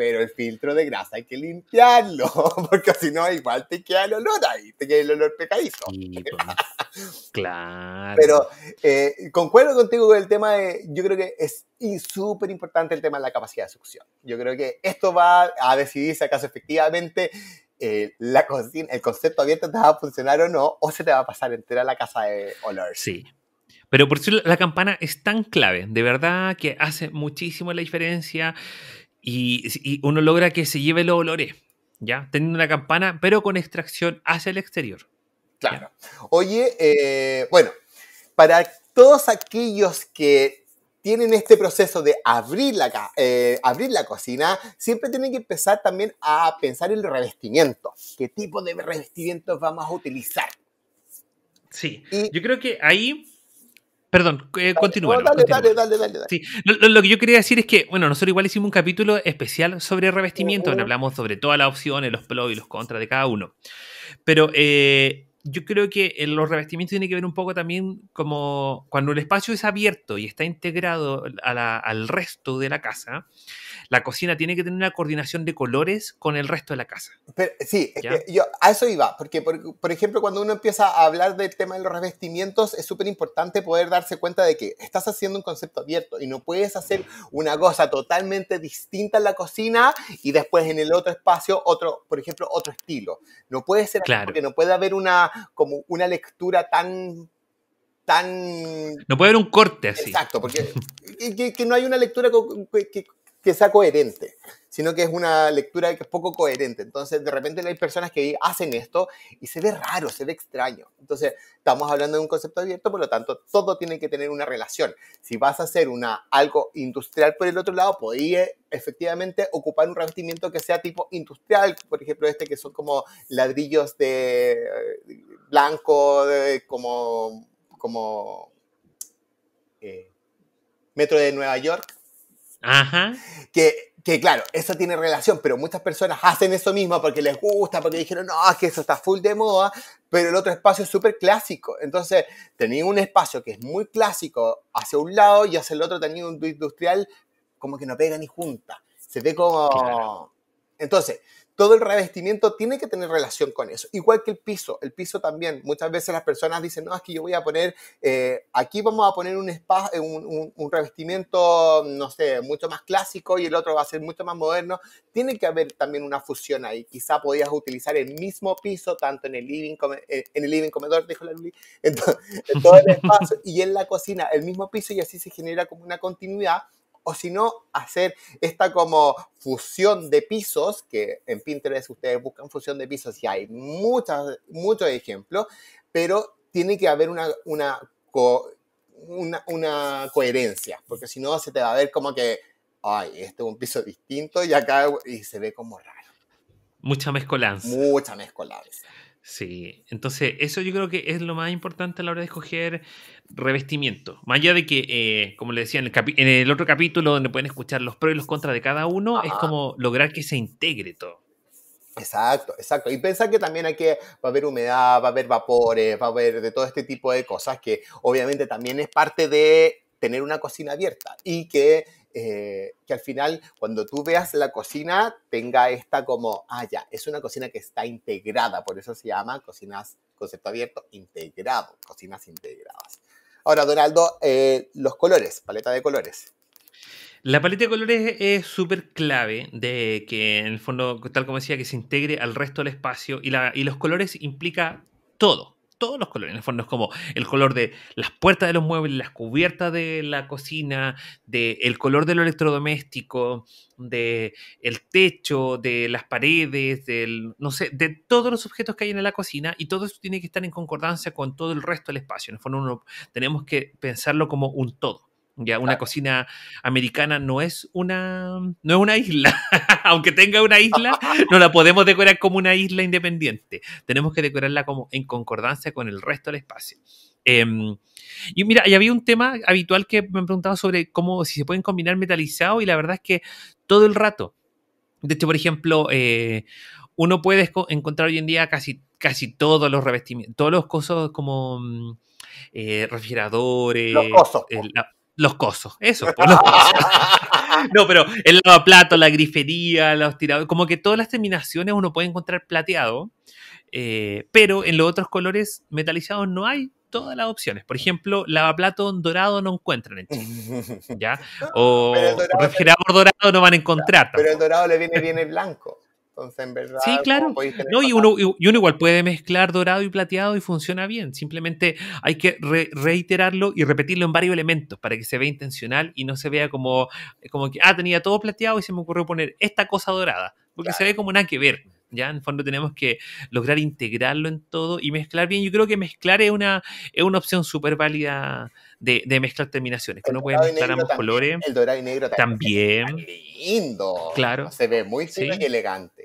pero el filtro de grasa hay que limpiarlo, porque si no, igual te queda el olor ahí, te queda el olor pecadizo. Pues. claro. Pero eh, concuerdo contigo con el tema de, yo creo que es súper importante el tema de la capacidad de succión. Yo creo que esto va a decidir si acaso efectivamente eh, la el concepto abierto te va a funcionar o no, o se te va a pasar entera la casa de olor. Sí, pero por eso la campana es tan clave, de verdad que hace muchísimo la diferencia y, uno logra que se lleve los olores, ¿ya? Teniendo una campana, pero con extracción hacia el exterior. Claro. Oye, eh, bueno, para todos aquellos que tienen este proceso de abrir la, eh, abrir la cocina, siempre tienen que empezar también a pensar en el revestimiento. ¿Qué tipo de revestimiento vamos a utilizar? Sí, yo creo que ahí Perdón, continúa. sí. lo, que yo quería decir es que, bueno, nosotros igual hicimos un capítulo especial sobre revestimiento, hablamos sobre todas las opciones, los pros y los contras de cada uno. Pero eh, yo creo que los revestimientos tienen que ver un poco también como cuando el espacio es abierto y está integrado al resto de la casa, la cocina tiene que tener una coordinación de colores con el resto de la casa. sí, yo a eso iba, porque por, ejemplo cuando uno empieza a hablar del tema de los revestimientos es súper importante poder darse cuenta de que estás haciendo un concepto abierto y no puedes hacer una cosa totalmente distinta en la cocina y después en el otro espacio otro, por ejemplo, otro estilo. No puede ser claro. porque no puede haber una como una lectura tan Tan... No puede haber un corte así. Exacto, porque que no hay una lectura que, que sea coherente, sino que es una lectura que es poco coherente. Entonces, de repente hay personas que hacen esto y se ve raro, se ve extraño. Entonces, estamos hablando de un concepto abierto, por lo tanto, todo tiene que tener una relación. Si vas a hacer una, algo industrial por el otro lado, podría efectivamente ocupar un rendimiento que sea tipo industrial, por ejemplo, este que son como ladrillos de eh, blanco, como, como eh, metro de Nueva York Ajá. Que, que claro, eso tiene relación, pero muchas personas hacen eso mismo porque les gusta, porque dijeron, no, es que eso está full de moda, pero el otro espacio es súper clásico. Entonces, tenía un espacio que es muy clásico hacia un lado y hacia el otro tenía un industrial como que no pega ni junta. Se ve como... Entonces, todo el revestimiento tiene que tener relación con eso. Igual que el piso, el piso también. Muchas veces las personas dicen, no, es que yo voy a poner, eh, aquí vamos a poner eh, un, un, revestimiento, no sé, mucho más clásico y el otro va a ser mucho más moderno. Tiene que haber también una fusión ahí. Quizá podías utilizar el mismo piso, tanto en el living, eh, en el living comedor, dijo la Luli, en todo el espacio y en la cocina, el mismo piso y así se genera como una continuidad o si no, hacer esta como fusión de pisos, que en Pinterest ustedes buscan fusión de pisos y hay muchos ejemplos, pero tiene que haber una, coherencia, porque si no se te va a ver como que, ay, este es un piso distinto y acá y se ve como raro. Mucha mezcolanza. Mucha mezcolanza. Sí, entonces eso yo creo que es lo más importante a la hora de escoger revestimiento. Más allá de que, eh, como le decía en el, otro capítulo donde pueden escuchar los pros y los contras de cada uno, es como lograr que se integre todo. Exacto, exacto. Y pensar que también que, va a haber humedad, va a haber vapores, va a haber de todo este tipo de cosas que obviamente también es parte de tener una cocina abierta y que eh, que al final cuando tú veas la cocina tenga esta como, ah, ya, es una cocina que está integrada, por eso se llama cocinas, concepto abierto, integrado, cocinas integradas. Ahora, Donaldo, eh, los colores, paleta de colores. La paleta de colores es súper clave de que, en el fondo, tal como decía, que se integre al resto del espacio y los colores implica todo todos los colores. En el fondo es como el color de las puertas de los muebles, las cubiertas de la cocina, de el color del electrodoméstico, de el techo, de las paredes, del, no sé, de todos los objetos que hay en la cocina y todo eso tiene que estar en concordancia con todo el resto del espacio. En el fondo tenemos que pensarlo como un todo. Ya, una ah. cocina americana no es una, no es una isla. aunque tenga una isla, no la podemos decorar como una isla independiente. Tenemos que decorarla como en concordancia con el resto del espacio. Em, y mira, y había un tema habitual que me han preguntado sobre cómo, si se pueden combinar metalizado, y la verdad es que todo el rato. De hecho, por ejemplo, eh, uno puede encontrar hoy en día casi, casi todos los revestimientos, todos los cosos como mm, eh, refrigeradores, los cosos, los cosos, eso, no, pero el lavaplato, la grifería, los tiradores, como que todas las terminaciones uno puede encontrar plateado, eh, pero en los otros colores metalizados no hay todas las opciones. Por ejemplo, lavaplato dorado no encuentran en Chile. ¿ya? O refrigerador dorado no van a encontrar. Pero el dorado le viene bien el blanco. Entonces, en verdad. Sí, claro. No, y uno, y uno, igual puede mezclar dorado y plateado y funciona bien. Simplemente hay que reiterarlo y repetirlo en varios elementos para que se vea intencional y no se vea como, como que, ah, tenía todo plateado y se me ocurrió poner esta cosa dorada. Porque se ve como nada que ver. ¿ya? En el fondo tenemos que lograr integrarlo en todo y mezclar bien. Yo creo que mezclar es una, es una opción súper válida de, de, mezclar terminaciones, que no uno puede mezclar ambos colores. El dorado y negro también. Lindo. Claro. Se ve muy elegante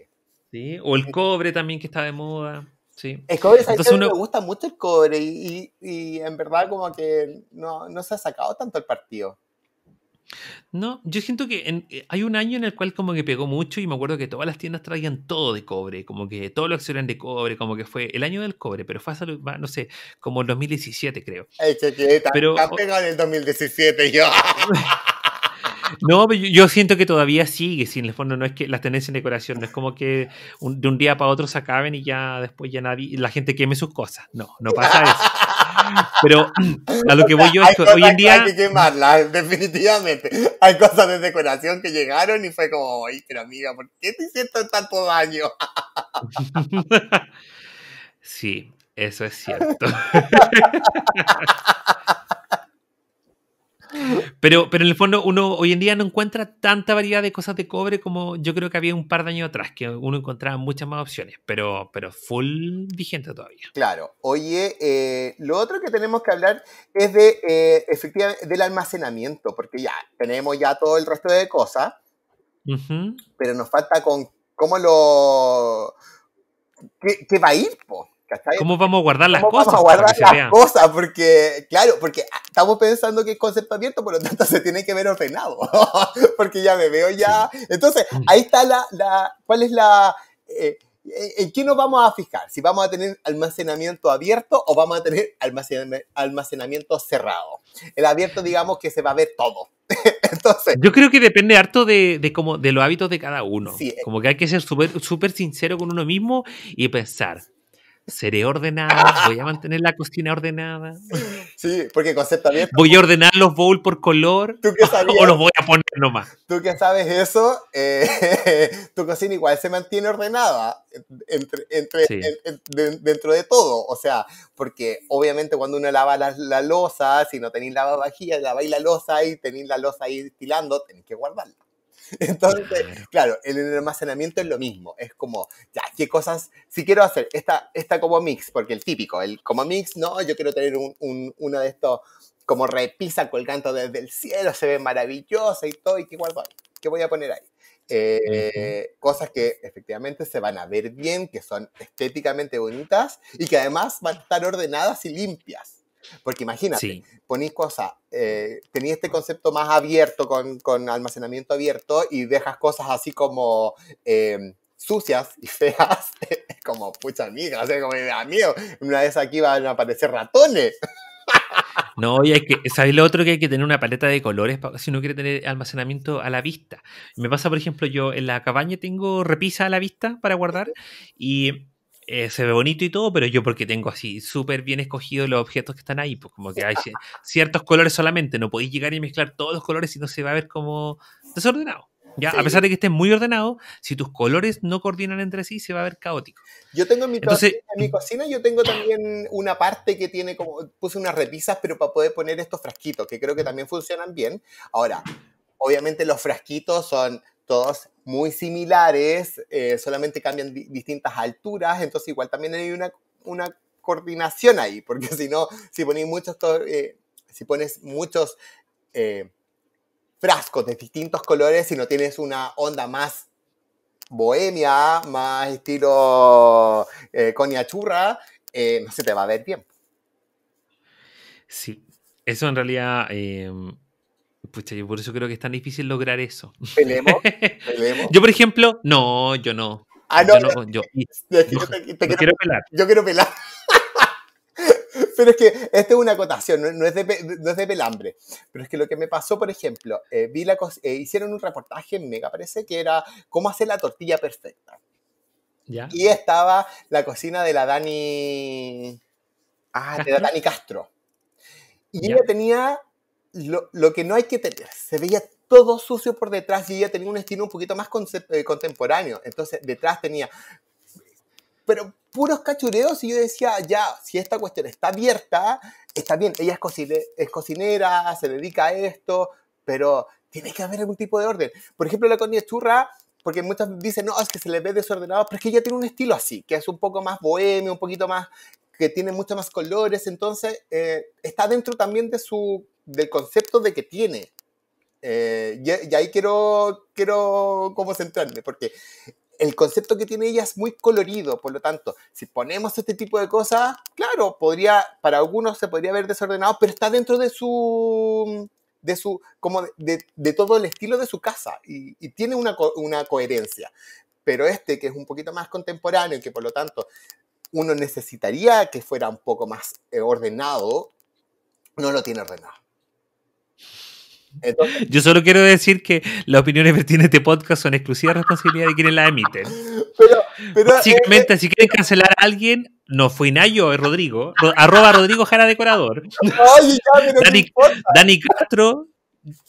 o el cobre también que está de moda. Sí. El cobre, Entonces uno... me gusta mucho el cobre y, y, en verdad como que no, no, se ha sacado tanto el partido. No, yo siento que eh, hay un año en el cual como que pegó mucho y me acuerdo que todas las tiendas traían todo de cobre, como que todo lo eran de cobre, como que fue el año del cobre, pero fue no sé, como el 2017 creo. pero, ha pegado en el 2017 yo. No, yo siento que todavía sigue, sin el fondo no es que las tendencias en decoración, no es como que de un día para otro se acaben y ya después ya nadie, la gente queme sus cosas. No, no pasa eso. Pero a lo que voy yo es que hoy en día. Hay que definitivamente. Hay cosas de decoración que llegaron y fue como, ay, pero amiga, ¿por qué te siento tanto daño? sí, eso es cierto. Pero, pero en el fondo, uno hoy en día no encuentra tanta variedad de cosas de cobre como yo creo que había un par de años atrás, que uno encontraba muchas más opciones, pero, pero full vigente todavía. Claro. Oye, eh, lo otro que tenemos que hablar es de, eh, efectivamente, del almacenamiento, porque ya tenemos ya todo el resto de cosas, pero nos falta con cómo lo... ¿Qué, qué va a ir, po? ¿Cómo vamos a guardar las cosas? Vamos a guardar las cosas, porque, claro, porque estamos pensando que es concepto abierto, por lo tanto se tiene que ver ordenado, porque ya me veo ya. Entonces, mm. ahí está la, ¿cuál es la, eh, eh, en qué nos vamos a fijar? ¿Si vamos a tener almacenamiento abierto o vamos a tener almacenamiento cerrado? El abierto, digamos que se va a ver todo. Entonces, yo creo que depende harto de, como, de los hábitos de cada uno. Eh. como que hay que ser súper sincero con uno mismo y pensar, seré ordenada, voy a mantener la cocina ordenada. Sí, porque concepto Voy a ordenar los bowls por color ¿Tú o los voy a poner nomás. Tú que sabes eso, eh, tu cocina igual se mantiene ordenada eh, entre, entre, dentro de todo. O sea, porque obviamente cuando uno lava la, losa, si no tenéis lavavajillas, laváis la losa y tenéis la losa ahí estilando, tenéis que guardarla. Entonces, claro, el almacenamiento es lo mismo. Es como, ya, qué cosas, si quiero hacer esta, esta como mix, porque el típico, el como mix, no, yo quiero tener un, uno de estos como repisa colgando desde el cielo, se ve maravillosa y todo, y qué igual qué voy a poner ahí. Eh, cosas que efectivamente se van a ver bien, que son estéticamente bonitas y que además van a estar ordenadas y limpias. Porque imagínate, sí. ponéis cosas, eh, tenéis este concepto más abierto, con, almacenamiento abierto, y dejas cosas así como em, sucias y feas, como pucha amiga, o como ah, una vez aquí van a aparecer ratones. No, y hay que, ¿sabéis lo otro que hay que tener una paleta de colores si uno quiere tener almacenamiento a la vista? Me pasa, por ejemplo, yo en la cabaña tengo repisa a la vista para guardar y eh, se ve bonito y todo, pero yo porque tengo así súper bien escogidos los objetos que están ahí, pues como que hay ciertos colores solamente, no podéis llegar y mezclar todos los colores y no se va a ver como desordenado. ¿ya? A pesar de que esté muy ordenado, si tus colores no coordinan entre sí, se va a ver caótico. Yo tengo en mi, en mm. mi cocina, yo tengo también una parte que tiene como, puse unas repisas, pero para poder poner estos frasquitos, que creo que también funcionan bien. Ahora, obviamente los frasquitos son todos muy similares, eh, solamente cambian distintas alturas, entonces igual también hay una, una coordinación ahí, porque si no, si pones muchos, eh, si pones muchos eh, frascos de distintos colores si no tienes una onda más bohemia, más estilo coniachurra, no se te va a ver bien. Sí, eso en realidad em, Pucha, yo por eso creo que es tan difícil lograr eso. ¿Pelemos? yo, por ejemplo, no, yo no. Ah, no, yo, quiero, pelar. Yo quiero pelar. Pero es que esta es una acotación, no, es de, pelambre. Pero es que lo que me pasó, por ejemplo, eh, vi la eh, hicieron un reportaje en Mega, parece que era cómo hacer la tortilla perfecta. Y estaba la cocina de la Dani. Ah, de la Dani Castro. Y ella tenía lo, lo, que no hay que tener. Se veía todo sucio por detrás y ella tenía un estilo un poquito más eh, contemporáneo. Entonces, detrás tenía. Pero puros cachureos y yo decía, ya, si esta cuestión está abierta, está bien, ella es, es cocinera, se dedica a esto, pero tiene que haber algún tipo de orden. Por ejemplo, la Connie Churra, porque muchas dicen, no, es que se le ve desordenado, pero es que ella tiene un estilo así, que es un poco más bohemio, un poquito más, que tiene muchos más colores, entonces eh, está dentro también de su del concepto de que tiene. Eh, y, ahí quiero, quiero como centrarme, porque el concepto que tiene ella es muy colorido, por lo tanto, si ponemos este tipo de cosas, claro, podría, para algunos se podría ver desordenado, pero está dentro de su, de su, como de, todo el estilo de su casa y, tiene una, una coherencia. Pero este, que es un poquito más contemporáneo y que por lo tanto uno necesitaría que fuera un poco más eh, ordenado, no lo tiene ordenado. Yo solo quiero decir que las opiniones que de este podcast son exclusiva responsabilidad de quienes la emiten. Pero, eh, Básicamente, eh, si quieren cancelar a alguien, no fue Nayo, es eh, Rodrigo. arroba Rodrigo Jara Decorador. Dani Castro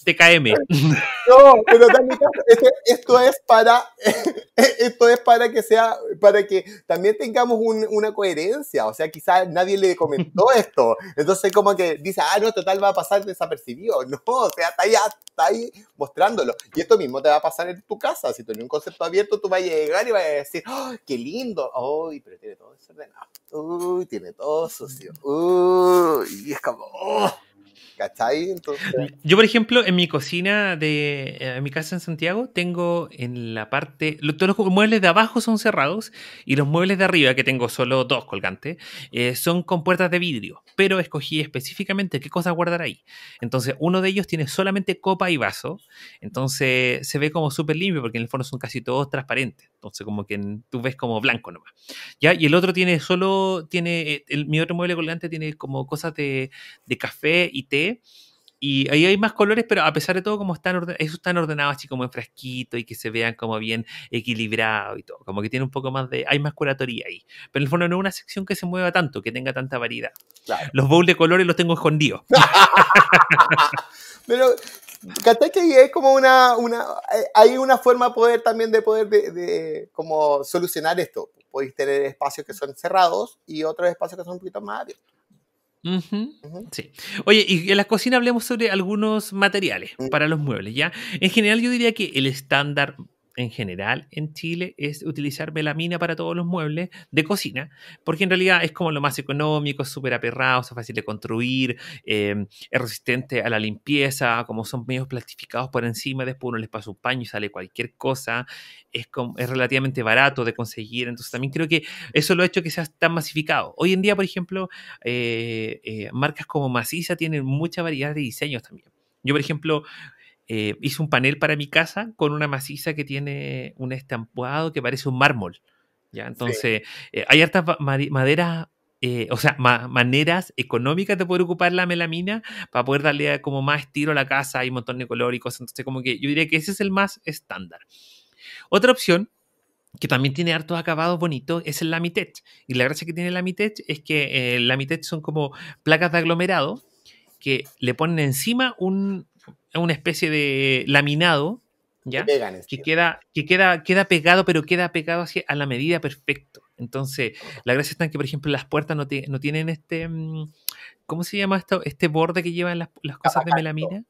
TKM. No, pero también esto, este, es para esto es para que sea para que también tengamos una coherencia, o sea, quizás nadie le comentó esto, entonces como que dice, ah, no, total va a pasar desapercibido, no, o sea, está ahí, está ahí mostrándolo, y esto mismo te va a pasar en tu casa, si tienes un concepto abierto, tú vas a llegar y vas a decir, oh, qué lindo, uy, pero tiene todo desordenado, uy, tiene todo sucio, uy, y es como, oh". ¿Cachai? Yo, por ejemplo, en mi cocina de eh, mi casa en Santiago, tengo en la parte. Todos los muebles de abajo son cerrados y los muebles de arriba, que tengo solo dos colgantes, eh, son con puertas de vidrio. Pero escogí específicamente qué cosas guardar ahí. Entonces, uno de ellos tiene solamente copa y vaso. Entonces, se ve como súper limpio porque en el fondo son casi todos transparentes. Entonces, como que tú ves como blanco nomás. ¿Ya? Y el otro tiene solo. tiene eh, Mi otro mueble colgante tiene como cosas de café y té y ahí hay más colores, pero a pesar de todo, como están eso están ordenados así como en frasquito y que se vean como bien equilibrado y todo. Como que tiene un poco más de. Hay más curatoría ahí. Pero en el fondo no es una sección que se mueva tanto, que tenga tanta variedad. Los bowls de colores los tengo escondidos. pero ¿Cachai que es como una, una, hay una forma poder también de poder de como solucionar esto? Podéis tener espacios que son cerrados y otros espacios que son un poquito más abiertos. Sí. Oye, y en la cocina hablemos sobre algunos materiales mm. para los muebles, ¿ya? En general yo diría que el estándar en general en Chile es utilizar melamina para todos los muebles de cocina, porque en realidad es como lo más económico, súper aperrado, es fácil de construir, em, es resistente a la limpieza, como son medios plastificados por encima, después uno les pasa un paño y sale cualquier cosa, es, es relativamente barato de conseguir, entonces también creo que eso lo ha hecho que sea tan masificado. Hoy en día, por ejemplo, eh, eh, marcas como Maciza tienen mucha variedad de diseños también. Yo, por ejemplo, eh, hice un panel para mi casa con una maciza que tiene un estampado que parece un mármol. ¿ya? Entonces, eh, hay hartas maderas, eh, o sea, maneras económicas de poder ocupar la melamina para poder darle como más estilo a la casa, y un montón de color y cosas. Entonces, como que yo diría que ese es el más estándar. Otra opción que también tiene hartos acabados bonitos, es el Lamitech. Y la gracia que tiene el Lamitech es que eh, el Lamitech son como placas de aglomerado que le ponen encima un, una especie de laminado, ¿ya? Que, queda, que queda, queda pegado, pero queda pegado así a la medida perfecto. Entonces, la gracia está en que, por ejemplo, las puertas no, tienen este, mm, ¿cómo se llama esto? Este borde que llevan las, cosas de melamina.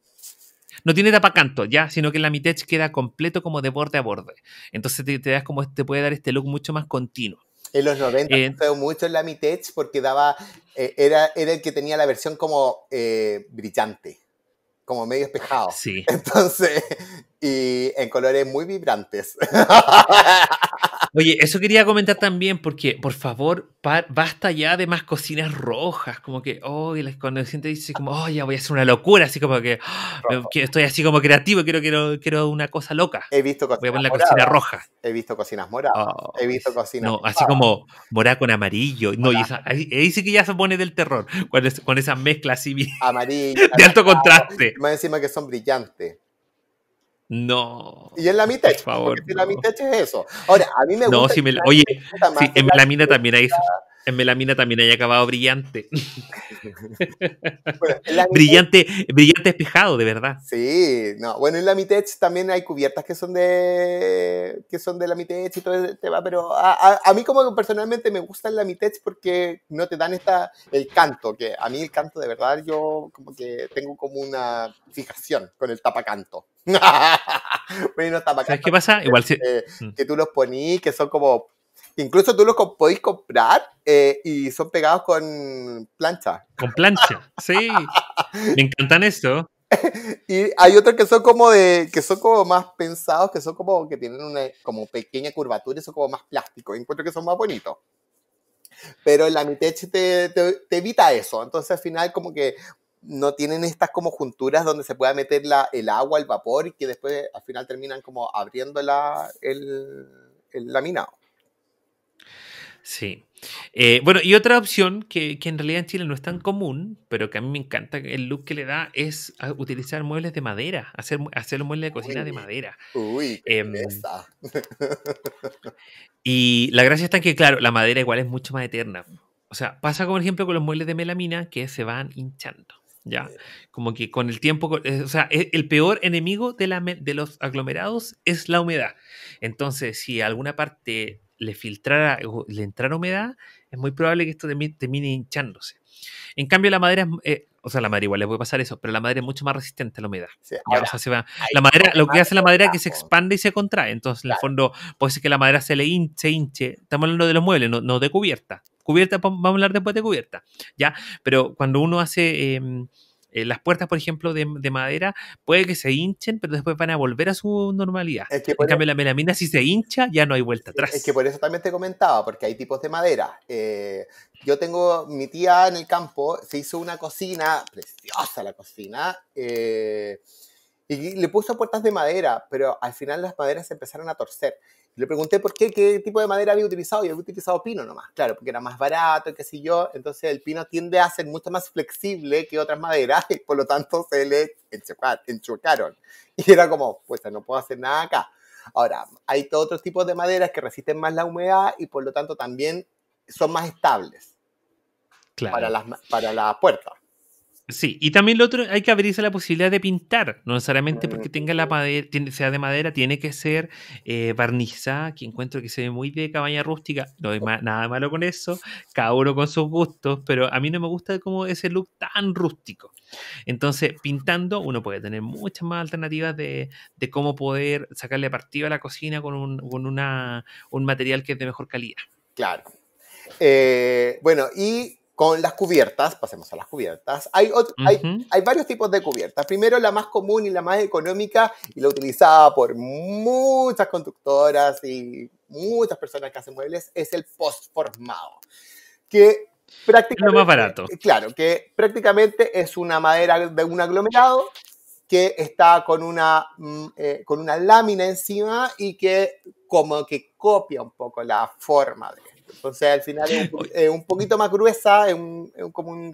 No tiene tapa canto ya, sino que la mitad queda completo como de borde a borde. Entonces te, das como, te puede dar este look mucho más continuo. En los 90 eh, mucho el Lamitech porque daba, eh, era, el que tenía la versión como eh, brillante como medio espejado. Sí. Entonces, y en colores muy vibrantes. Oye, eso quería comentar también, porque por favor, basta ya de más cocinas rojas. Como que, oh, cuando el cliente dice, como, oh, ya voy a hacer una locura, así como ah, que, estoy así como creativo, quiero, quiero, quiero una cosa loca. He visto cocinas Voy He visto cocinas moradas. Oh, He visto cocinas. No, así como morada con amarillo. No, y esa, ahí, sí que ya se pone del terror, con, es, con esa mezcla así bien. Amarillo. de alto contraste. Más encima que son brillantes. No. Y en la mitad, por favor. la mitad es eso. Ahora, a mí me gusta. No, si me, oye, si en la mina también hay en melamina también hay acabado brillante. brillante, brillante espejado, de verdad. Sí, no. Bueno, en la Mitech también hay cubiertas que son de que son de la y todo ese tema, pero a, mí como personalmente me gusta la Mitech porque no te dan esta el canto, que a mí el canto de verdad yo como que tengo como una fijación con el tapacanto. bueno, tapacanto. ¿Sabes qué pasa? Igual si... que, este, mm. que tú los ponís, que son como Incluso tú los podéis comprar eh, y son pegados con plancha. Con plancha, sí. Me encantan esto. y hay otros que son como de que son como más pensados, que son como que tienen una como pequeña curvatura y son como más plásticos. Encuentro que son más bonitos. Pero la Mitech te, evita eso. Entonces al final como que no tienen estas como junturas donde se pueda meter la, el agua, el vapor y que después al final terminan como abriendo el laminado. Sí. Eh, bueno, y otra opción que, en realidad en Chile no es tan común, pero que a mí me encanta el look que le da, es utilizar muebles de madera, hacer, hacer los muebles de cocina de madera. Uy, qué em, Y la gracia está en que, claro, la madera igual es mucho más eterna. O sea, pasa como ejemplo con los muebles de melamina que se van hinchando. ¿ya? Como que con el tiempo, eh, o sea, e-, el peor enemigo de, la, de los aglomerados es la humedad. Entonces, si alguna parte le filtrara le entrara humedad, es muy probable que esto termine, hinchándose. En cambio, la madera es. Eh, o sea, la madera igual le puede pasar eso, pero la madera es mucho más resistente a la humedad. la madera, lo que hace la madera es que se expande y se contrae. Entonces, en el fondo, puede ser que la madera se le hinche, hinche. Estamos hablando de los muebles, no, de cubierta. Cubierta, vamos a hablar después de cubierta. ¿ya? Pero cuando uno hace. Em, eh, las puertas, por ejemplo, de, de, madera, puede que se hinchen, pero después van a volver a su normalidad. que en cambio, e la melamina, si se hincha, ya no hay vuelta atrás. Es que por eso también te comentaba, porque hay tipos de madera. Eh, yo tengo mi tía en el campo, se hizo una cocina, preciosa la cocina, eh, y le puso puertas de madera, pero al final las maderas se empezaron a torcer. Le pregunté por qué, qué tipo de madera había utilizado y había utilizado pino nomás, claro, porque era más barato, qué sé yo. Entonces el pino tiende a ser mucho más flexible que otras maderas y por lo tanto se le enchucaron. Y era como, pues no puedo hacer nada acá. Ahora, hay todos otros tipos de maderas que resisten más la humedad y por lo tanto también son más estables para las, para las puertas. Sí, y también lo otro, hay que abrirse la posibilidad de pintar, no necesariamente ah, porque tenga la madera, sea de madera, tiene que ser eh, barnizada, que encuentro que se ve muy de cabaña rústica, no hay nada malo con eso, cada uno con sus gustos, pero a mí no me gusta como ese look tan rústico. Entonces, pintando, uno puede tener muchas más alternativas de, cómo poder sacarle partido a la cocina con, un, material que es de mejor calidad. Claro. Eh, bueno, y con las cubiertas, pasemos a las cubiertas. Hay, hay, varios tipos de cubiertas. Primero, la más común y la más económica y la utilizada por muchas constructoras y muchas personas que hacen muebles es el postformado, que prácticamente... Lo más barato. Claro, que prácticamente es una madera de un aglomerado que está con una, mm, eh, con una lámina encima y que como que copia un poco la forma de sea al final es un, poquito más gruesa, es, como un,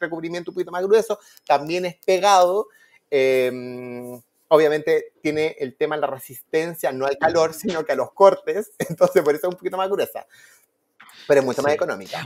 recubrimiento un poquito más grueso, también es pegado. Em, obviamente tiene el tema de la resistencia, no al calor, sino que a los cortes, entonces por eso es un poquito más gruesa, pero es mucho más económica.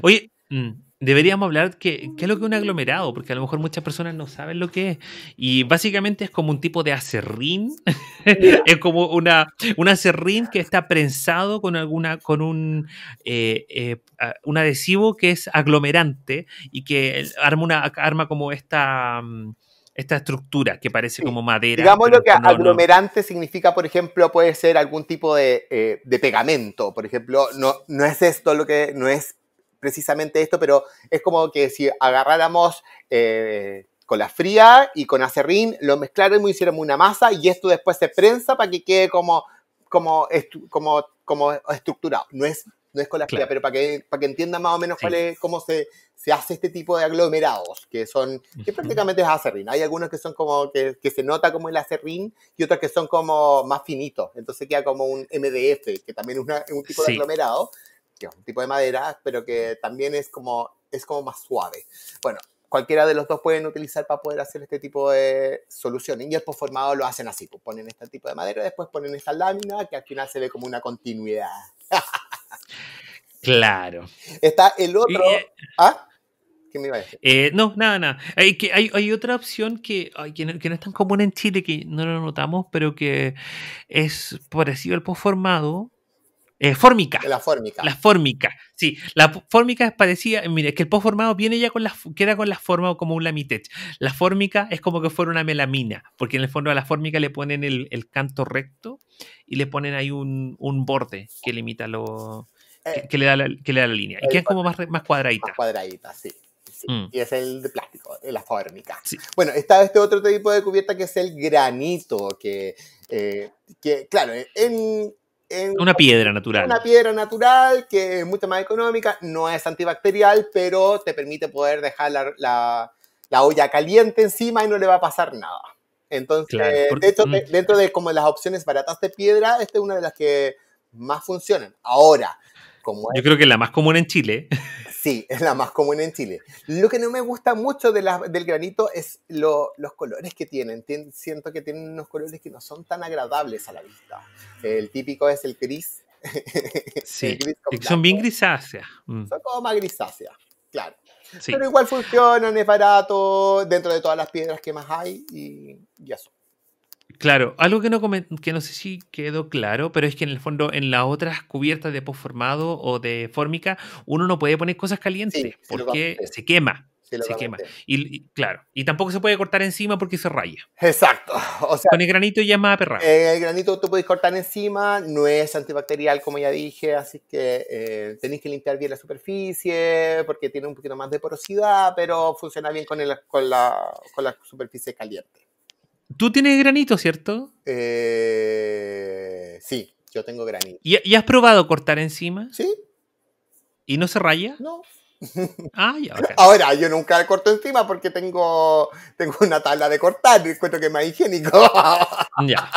Mm, deberíamos hablar qué, qué es lo que es un aglomerado, porque a lo mejor muchas personas no saben lo que es. Y básicamente es como un tipo de acerrín. es como una, un acerrín que está prensado con alguna, con un, eh, eh, un adhesivo que es aglomerante y que arma una, arma como esta. Mm, esta estructura que parece como madera. Digamos lo que aglomerante significa, por ejemplo, puede ser algún tipo de, eh, de pegamento. Por ejemplo, no, no es esto lo que. no es precisamente esto, pero es como que si agarráramos eh, con la fría y con acerrín, lo mezcláramos y hiciéramos una masa y esto después se prensa para que quede como, como, como, como estructurado. No es, no es con la fría, pero para que, para que entiendan más o menos cuál cómo se, hace este tipo de aglomerados, que son, que prácticamente es acerrín. Hay algunos que son como, que, se nota como el acerrín y otros que son como más finitos. Entonces queda como un MDF, que también es, un tipo de aglomerado tipo de madera, pero que también es como, es como más suave. Bueno, cualquiera de los dos pueden utilizar para poder hacer este tipo de solución. Y el postformado lo hacen así, pues ponen este tipo de madera, después ponen esta lámina que al final se ve como una continuidad. claro. Está el otro... Eh, ¿ah? ¿Qué me iba a decir? Eh, no, nada, nada. Hay, que, hay, otra opción que, que, no, es tan común en Chile, que no lo notamos, pero que es parecido al postformado eh, fórmica. La fórmica. La fórmica, sí. La fórmica es parecida, mire, es que el postformado viene ya con la, queda con la forma como un lamitech. La fórmica es como que fuera una melamina, porque en el fondo a la fórmica le ponen el, el canto recto y le ponen ahí un, un borde que limita lo... que, eh. le da la, que le da la línea. Y queda como más, más cuadradita Más cuadradita, sí. Mm. Y es el de plástico, eh, la fórmica. Bueno, está este otro tipo de cubierta que es el granito, que, eh, que claro, en, una piedra natural. Una piedra natural que es mucho más económica, no es antibacterial, pero te permite poder dejar la, olla caliente encima y no le va a pasar nada. Entonces, de hecho, dentro de las opciones baratas de piedra, esta es una de las que más funcionan. Ahora, como... Yo creo que la más común en Chile. Sí, es la más común en Chile. Lo que no me gusta mucho de del granito es los colores que tienen. siento que tienen unos colores que no son tan agradables a la vista. El típico es el gris. Sí, son bien grisáceas. Mm. Son como más grisáceas, claro. Pero igual funcionan, es barato, dentro de todas las piedras que más hay y, ya eso. Claro, algo que no, que no sé si quedó claro, pero es que en el fondo en las otras cubiertas de postformado o de fórmica uno no puede poner cosas calientes porque se, quema. Se, quema. Y, claro, y tampoco se puede cortar encima porque se raya. Exacto. O sea, Con el granito ya es más aperrado. Eh, el granito tú puedes cortar encima, no es antibacterial como ya dije, así que eh, tenéis que limpiar bien la superficie porque tiene un poquito más de porosidad, pero funciona bien con, el, con, la, con la superficie caliente. Tú tienes granito, ¿cierto? Eh, sí, yo tengo granito. ¿Y, has probado cortar encima? Sí. ¿Y no se raya? No. Ah, ya, Ahora, yo nunca corto encima porque tengo, tengo una tabla de cortar y encuentro que es más higiénico. Ya.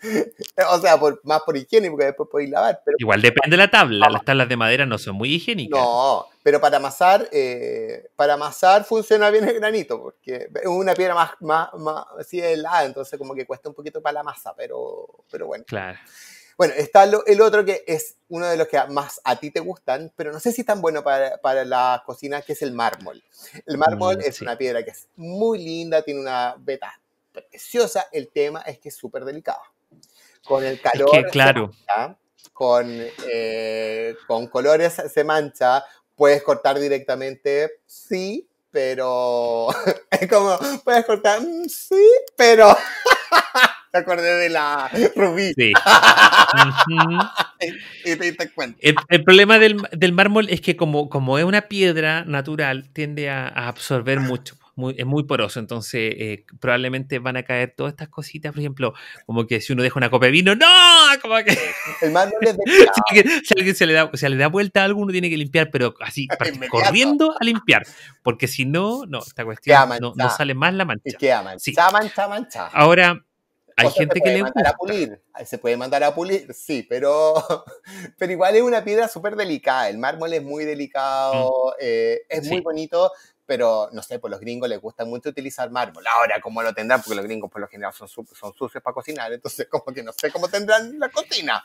o sea, más por higiene, porque después podéis lavar. Igual depende de la tabla. Ah. Las tablas de madera no son muy higiénicas. No, pero para amasar, eh, para amasar funciona bien el granito, porque es una piedra más, más, más así helada, entonces como que cuesta un poquito para la masa, pero, pero bueno. Claro. Bueno, está el otro que es uno de los que más a ti te gustan, pero no sé si es tan bueno para, para la cocina, que es el mármol. El mm, mármol es una piedra que es muy linda, tiene una veta preciosa. El tema es que es súper delicado con el calor. claro. con, eh, con colores se mancha, puedes cortar directamente, sí, pero es como, puedes cortar, mm, sí, pero... Te acordé de la rubí. y, te, El, problema del, mármol es que como, como es una piedra natural, tiende a absorber mucho es muy poroso, entonces eh, probablemente van a caer todas estas cositas, por ejemplo, como que si uno deja una copa de vino, ¡no! Como que... El mármol si, si alguien se le, da, le da vuelta a alguno, tiene que limpiar, pero así, corriendo a limpiar, porque si no, no, esta cuestión no, sale más la mancha. Mancha, sí. mancha, mancha. Ahora, hay gente que le A pulir, se puede mandar a pulir, sí, pero, pero igual es una piedra súper delicada. El mármol es muy delicado, mm. eh, es muy bonito, pero no sé, pues los gringos les gusta mucho utilizar mármol. Ahora, ¿cómo lo tendrán? Porque los gringos por lo general son, son sucios para cocinar, entonces como que no sé cómo tendrán la cocina.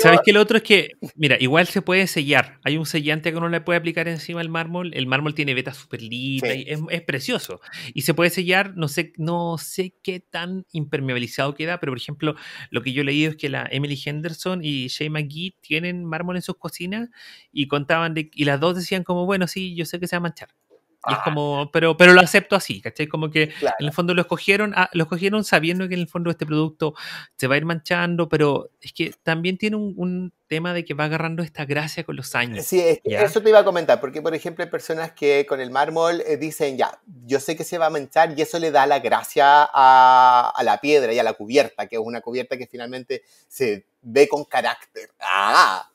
¿Sabes que Lo otro es que, mira, igual se puede sellar. Hay un sellante que uno le puede aplicar encima del mármol. El mármol tiene vetas súper lindas y es, precioso. Y se puede sellar, no sé, no sé qué tan impermeabilizado queda, pero por ejemplo, lo que yo he leído es que la Emily Henderson y Jay McGee tienen mármol en sus cocinas y contaban de, y las dos decían como, bueno, sí, yo sé que se va a manchar es como, pero, pero lo acepto así, ¿cachai? Como que en el fondo lo escogieron, ah, lo sabiendo que en el fondo este producto se va a ir manchando, pero es que también tiene un, un tema de que va agarrando esta gracia con los eh, años. Sí, eso te iba a comentar, porque por ejemplo hay personas que con el mármol eh, dicen, ya, yo sé que se va a manchar y eso le da la gracia a, a la piedra y a la cubierta, que es una cubierta que finalmente se ve con carácter. ¡Ah!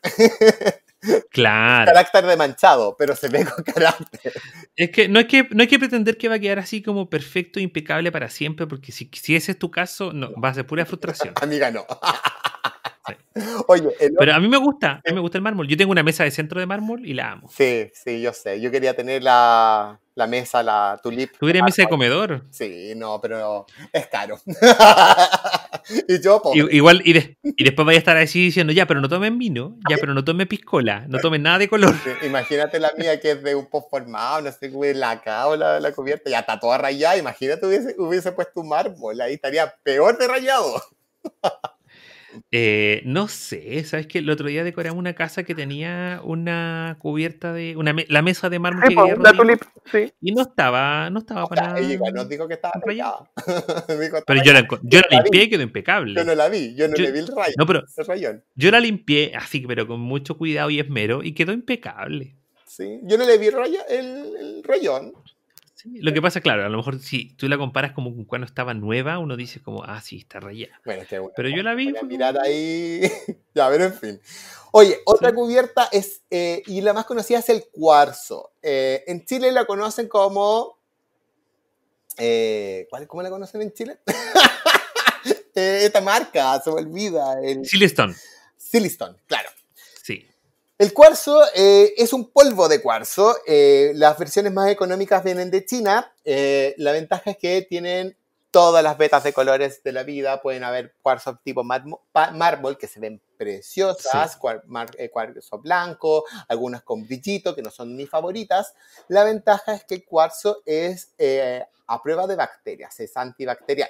Claro. Carácter de manchado, pero se ve con carácter. Es que no, es que no hay que pretender que va a quedar así como perfecto, e impecable para siempre, porque si, si ese es tu caso, no, va a ser pura frustración. Amiga, no. Oye, pero a mí me gusta, a mí me gusta el mármol. Yo tengo una mesa de centro de mármol y la amo. Sí, sí, yo sé. Yo quería tener la, la mesa, la tulip. ¿Tú querías mesa de comedor? Sí, no, pero es caro. y yo, Igual, y, después vaya a estar así diciendo, ya, pero no tomen vino, ya, pero no tomen piscola, no tomen nada de color. imagínate la mía que es de un post formado, no sé, la cabo, la, la cubierta, ya está toda rayada. Imagínate hubiese, hubiese puesto un mármol, ahí estaría peor de rayado. Eh, no sé, ¿sabes que El otro día decoramos una casa que tenía una cubierta de. Una la mesa de mármol que pues, Y no estaba, no estaba nada para. Ella que estaba pero yo la, yo la, limpié y quedó impecable. Yo no la vi, yo no le vi el rayo. No, pero Yo la limpié así, pero con mucho cuidado y esmero y quedó impecable. Sí, yo no le vi el rayón lo que pasa, claro, a lo mejor si tú la comparas como cuando estaba nueva, uno dice como, ah, sí, está rayada. Bueno, Pero yo la vi. ahí. ya, pero en fin. Oye, otra cubierta es, eh, y la más conocida es el cuarzo. Eh, en Chile la conocen como. Eh, ¿Cómo la conocen en Chile? Eh, esta marca, se me olvida. siliston Silistone. claro. El cuarzo eh, es un polvo de cuarzo. Eh, las versiones más económicas vienen de China. Eh, la ventaja es que tienen todas las vetas de colores de la vida. Pueden haber cuarzo tipo mármol que se ven preciosas, cuarzo blanco, algunas con brillito que no son mis favoritas. La ventaja es que el cuarzo es a prueba de bacterias, es antibacterial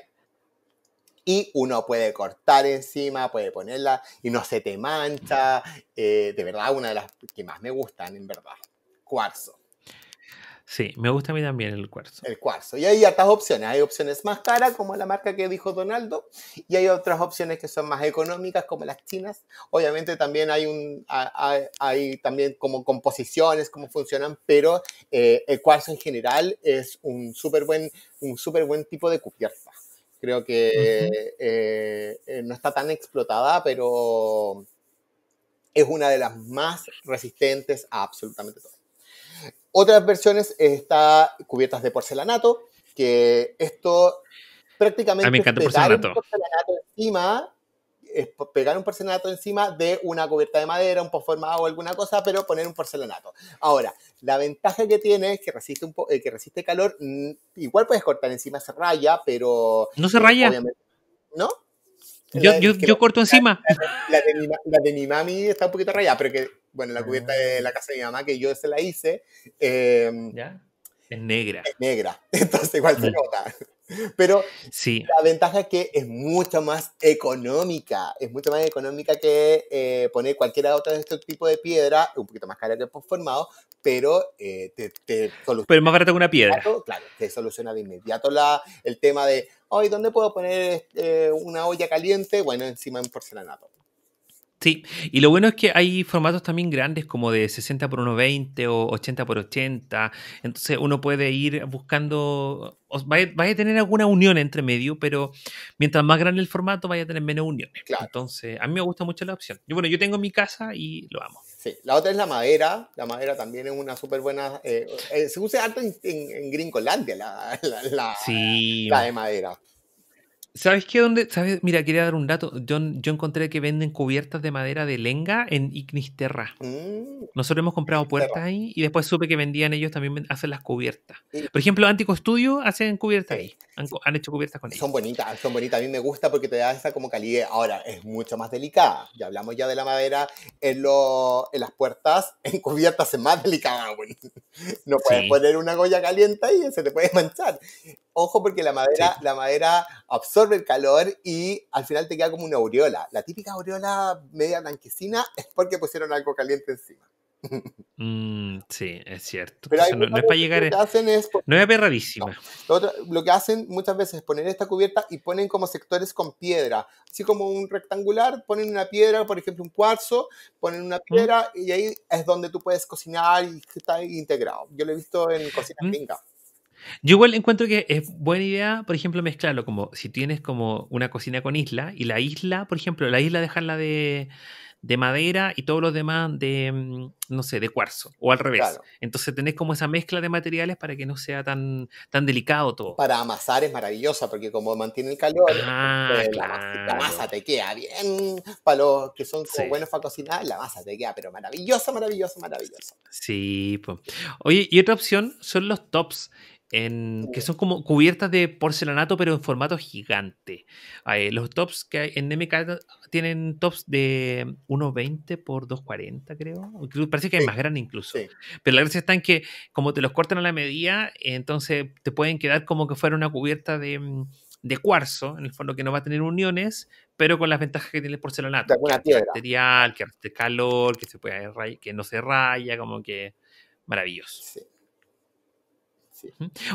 y uno puede cortar encima, puede ponerla y no se te mancha. Eh, de verdad, una de las que más me gustan, en verdad. Cuarzo. Sí, me gusta a mí también el cuarzo. El cuarzo. Y hay otras opciones. Hay opciones más caras, como la marca que dijo Donaldo, y hay otras opciones que son más económicas, como las chinas. Obviamente también hay, un, hay, también como composiciones, cómo funcionan, pero eh, el cuarzo en general es un súper buen, buen tipo de cubierta. Creo que eh, eh, no está tan explotada, pero es una de las más resistentes a absolutamente todo. Otras versiones están cubiertas de porcelanato, que esto prácticamente... mí ah, me encanta porcelanato. porcelanato encima es pegar un porcelanato encima de una cubierta de madera, un postformado o alguna cosa, pero poner un porcelanato. Ahora, la ventaja que tiene es que resiste, un eh, que resiste calor. Mm, igual puedes cortar encima, se raya, pero... No se raya. ¿No? Yo, corto encima. la, de mi, mami está un poquito rayada, pero que, bueno, la cubierta de la casa de mi mamá que yo se la hice. Em, es negra. Es negra. Entonces igual se mm. nota. Pero sí. la ventaja es que es mucho más económica, es mucho más económica que eh, poner cualquiera otra de este tipo de piedra, un poquito más cara que el pero eh, te, soluciona. Pero más que una piedra. Claro, te soluciona de inmediato la, el tema de, hoy, ¿dónde puedo poner eh, una olla caliente? Bueno, encima en porcelanato. Sí, y lo bueno es que hay formatos también grandes como de 60 por 1,20 o 80 por 80, entonces uno puede ir buscando, vaya, a tener alguna unión entre medio, pero mientras más grande el formato vaya a tener menos uniones. Entonces, a mí me gusta mucho la opción. bueno, yo tengo mi casa y lo amo. Sí, la otra es la madera, la madera también es una súper buena, eh, eh, se usa harto en, en, la, la de madera. ¿Sabes qué? ¿Dónde? ¿Sabes? Mira, quería dar un dato. Yo, yo encontré que venden cubiertas de madera de lenga en Ignisterra. terra mm. Nosotros hemos comprado puertas ahí y después supe que vendían ellos también hacen las cubiertas. Por ejemplo, Antico Studio hacen cubiertas ahí. Han, hecho cubiertas con ellos. Son bonitas, son bonitas. A mí me gusta porque te da esa como calidez. Ahora, es mucho más delicada. Ya hablamos ya de la madera en, en las puertas. En cubiertas es más delicada, No puedes poner una goya caliente y se te puede manchar. Ojo porque la madera, la madera absorbe el calor y al final te queda como una aureola. La típica aureola media blanquecina es porque pusieron algo caliente encima. Mm, sí, es cierto. Pero no, es para llegar. Lo que hacen es, no Lo, que hacen muchas veces es poner esta cubierta y ponen como sectores con piedra. Así como un rectangular, ponen una piedra, por ejemplo, un cuarzo, ponen una piedra y ahí es donde tú puedes cocinar y está integrado. Yo lo he visto en cocina mm. Yo igual encuentro que es buena idea, por ejemplo, mezclarlo como si tienes como una cocina con isla y la isla, por ejemplo, la isla dejarla de, de madera y todos los demás de, mm, no sé, de cuarzo o al revés. Entonces tenés como esa mezcla de materiales para que no sea tan, tan delicado todo. Para amasar es maravillosa porque como mantiene el calor, ah, eh, la, masa, te queda bien. Para los que son buenos para cocinar, la masa te queda, pero maravillosa, maravillosa, maravillosa. Sí, pues. Oye, y otra opción son los tops que son como cubiertas de porcelanato, pero en formato gigante. Eh, los tops que hay en MK tienen tops de 1,20 por 2,40, creo. Parece que hay más grande incluso. Pero la gracia está en que, como te los cortan a la medida, entonces te pueden quedar como que fuera una cubierta de, mm, cuarzo, en el fondo que no va a tener uniones, pero con las ventajas que tiene el porcelanato. De Material, que hace calor, que, se puede, que no se raya, como que maravilloso. Sí.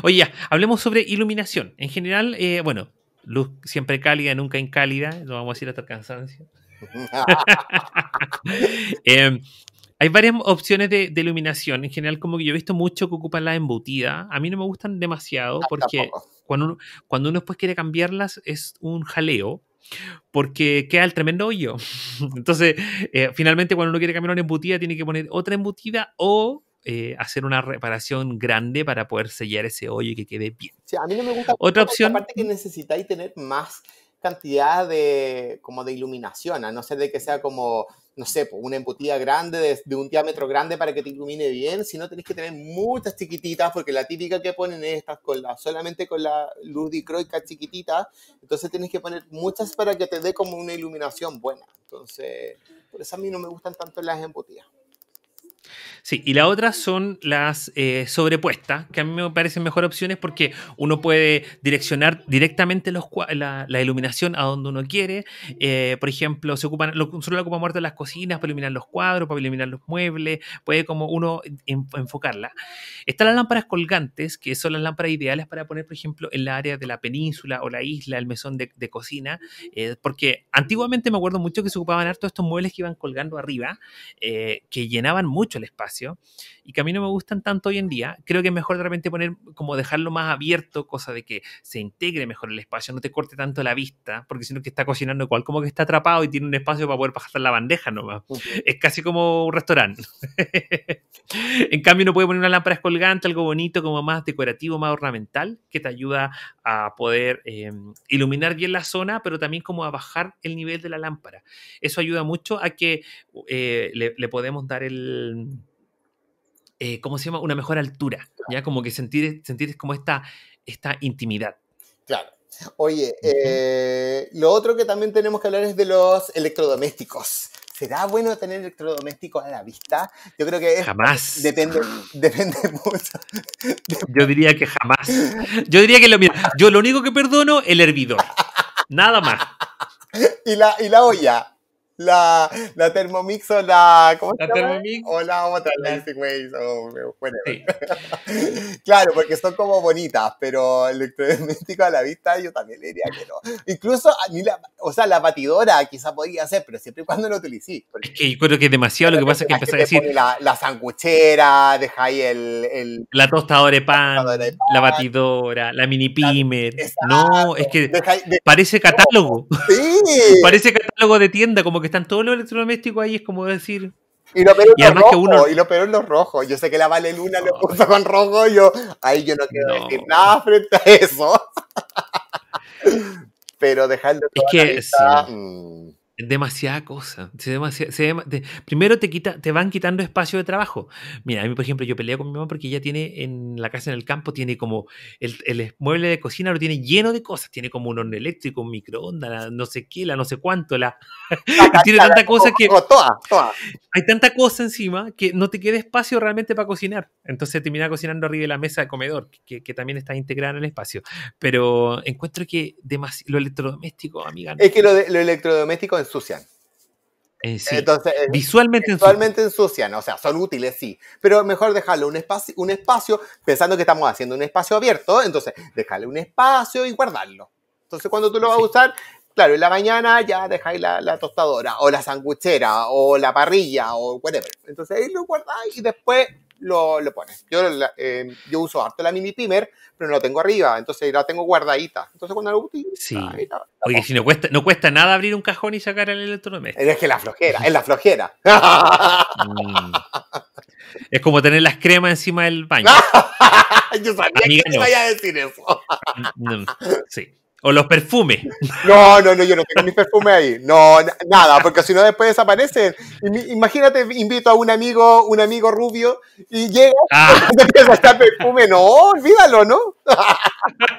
Oye, hablemos sobre iluminación. En general, eh, bueno, luz siempre cálida, nunca incálida, no vamos a ir hasta el cansancio. Em, hay varias opciones de, iluminación. En general, como que yo he visto mucho que ocupan la embutida. A mí no me gustan demasiado ah, porque cuando uno, después quiere cambiarlas es un jaleo porque queda el tremendo hoyo. Entonces, eh, finalmente cuando uno quiere cambiar una embutida tiene que poner otra embutida o eh, hacer una reparación grande para poder sellar ese hoyo y que quede bien. Sí, a mí no me gusta. Otra opción. Aparte que necesitáis tener más cantidad de como de iluminación, a no ser de que sea como, no sé, pues, una embutida grande de, un diámetro grande para que te ilumine bien, si no tenés que tener muchas chiquititas, porque la típica que ponen es estas con la, solamente con la luz dicroica chiquitita, entonces tenés que poner muchas para que te dé como una iluminación buena. Entonces, por eso a mí no me gustan tanto las embutidas. Sí, y la otra son las eh, sobrepuestas, que a mí me parecen mejor opciones porque uno puede direccionar directamente los, la, iluminación a donde uno quiere. Eh, por ejemplo, se ocupan, lo, solo ocupa muerto las cocinas para iluminar los cuadros, para iluminar los muebles, puede como uno enfocarla. Están las lámparas colgantes, que son las lámparas ideales para poner, por ejemplo, en la área de la península o la isla, el mesón de, cocina, eh, porque antiguamente me acuerdo mucho que se ocupaban harto estos muebles que iban colgando arriba, que llenaban mucho el espacio y que a mí no me gustan tanto hoy en día. Creo que es mejor de repente poner, como dejarlo más abierto, cosa de que se integre mejor el espacio, no te corte tanto la vista, porque si sino que está cocinando igual como que está atrapado y tiene un espacio para poder pasar la bandeja nomás. Es casi como un restaurante. en cambio, no puede poner una lámpara colgante, algo bonito, como más decorativo, más ornamental, que te ayuda a poder eh, iluminar bien la zona, pero también como a bajar el nivel de la lámpara. Eso ayuda mucho a que eh, le podemos dar el eh, ¿cómo se llama? Una mejor altura, ¿ya? Como que sentir, sentir como esta, esta intimidad. Claro. Oye, eh, lo otro que también tenemos que hablar es de los electrodomésticos. ¿Será bueno tener electrodomésticos a la vista? Yo creo que jamás. Depende, depende mucho. Yo diría que jamás. Yo diría que lo mismo. Yo lo único que perdono, el hervidor. Nada más. y la, y la olla la, la Thermomix o la. ¿Cómo la se llama? Thermomix. O la otra, la güey. o claro, porque son como bonitas, pero el electrodoméstico a la vista yo también le diría que no. Incluso, a la, o sea, la batidora quizá podría ser, pero siempre y cuando lo utilicé. Es que yo creo que es demasiado lo que pasa es que empezás a decir. La, la sanguchera, ahí el, el, La tostadora de pan, la batidora, la mini pimer. no, es que parece catálogo. Sí. parece catálogo de tienda, como que que están todos los electrodomésticos ahí, es como decir. Y lo peor es lo rojo, los rojos. Yo sé que la Vale Luna lo puso con rojo, yo ahí yo no quiero decir nada frente a eso. Pero dejarlo es que, mm, demasiada cosa. primero te, quita, te van quitando espacio de trabajo. Mira, a mí, por ejemplo, yo peleo con mi mamá porque ella tiene en la casa en el campo, tiene como el, mueble de cocina lo tiene lleno de cosas. Tiene como un horno eléctrico, un microondas, no sé qué, la no sé cuánto, la... tiene tanta cosa que... Toda, Hay tanta cosa encima que no te queda espacio realmente para cocinar. Entonces termina cocinando arriba de la mesa de comedor, que, también está integrada en el espacio. Pero encuentro que lo electrodoméstico, amiga... Es que lo, electrodoméstico es ensucian. Eh, entonces, eh, visualmente, en ensucian. o sea, son útiles, sí, pero mejor dejarlo un, espacio, un espacio, pensando que estamos haciendo un espacio abierto, entonces dejarle un espacio y guardarlo. Entonces, cuando tú lo vas a usar, claro, en la mañana ya dejáis la, la, tostadora, o la sanguchera, o la parrilla, o whatever. Entonces ahí lo guardáis y después lo, lo pones. Eh, yo, uso harto la mini primer, pero no la tengo arriba, entonces la tengo guardadita. Entonces cuando la utilizo, sí. Oye, si no cuesta, nada abrir un cajón y sacar el electrodoméstico. Es que la flojera, es la flojera. Mm. Es como tener las cremas encima del baño. yo sabía que no. iba a decir eso. Mm, mm, sí. O los perfumes. No, no, no, yo no tengo mis perfumes ahí. No, nada, porque si no después desaparecen. Imagínate, invito a un amigo, un amigo rubio, y llega y ah. empieza a estar perfume. No, olvídalo, ¿no?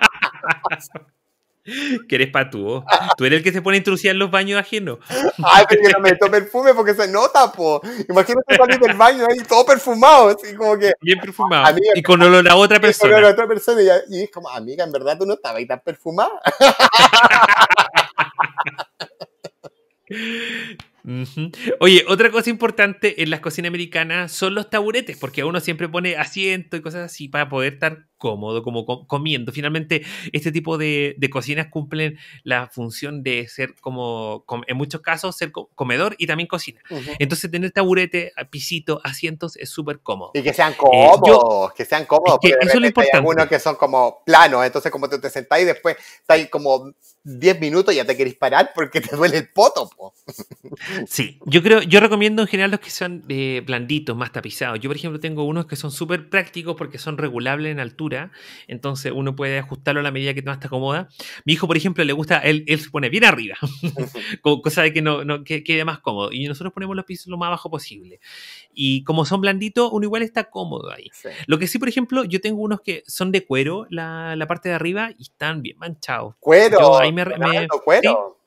Que eres patúo. Tú eres el que se pone a introducir en los baños ajenos. Ay, pero yo no meto perfume porque se nota, po. Imagínate salir del baño ahí todo perfumado, así como que. Bien perfumado. y con olor a otra persona. Y otra persona. Y, es como, amiga, en verdad tú no estabas ahí tan perfumada. Oye, otra cosa importante en las cocinas americanas son los taburetes, porque uno siempre pone asiento y cosas así para poder estar cómodo, como comiendo. Finalmente, este tipo de, cocinas cumplen la función de ser como, en muchos casos, ser comedor y también cocina. Entonces, tener taburete, este pisito, asientos es súper cómodo. Y que sean eh, cómodos, que sean cómodos. porque eso es lo importante. Hay algunos que son como planos, entonces como te, te y después, estás como 10 minutos y ya te querés parar porque te duele el poto. Sí, yo creo, yo recomiendo en general los que son de eh, blanditos, más tapizados. Yo, por ejemplo, tengo unos que son súper prácticos porque son regulables en altura entonces uno puede ajustarlo a la medida que más te cómoda Mi hijo, por ejemplo, le gusta, él, se pone bien arriba, cosa de que, no, quede más cómodo. Y nosotros ponemos los pisos lo más bajo posible. Y como son blanditos, uno igual está cómodo ahí. Lo que sí, por ejemplo, yo tengo unos que son de cuero, la, parte de arriba, y están bien manchados. ¡Cuero! cuero.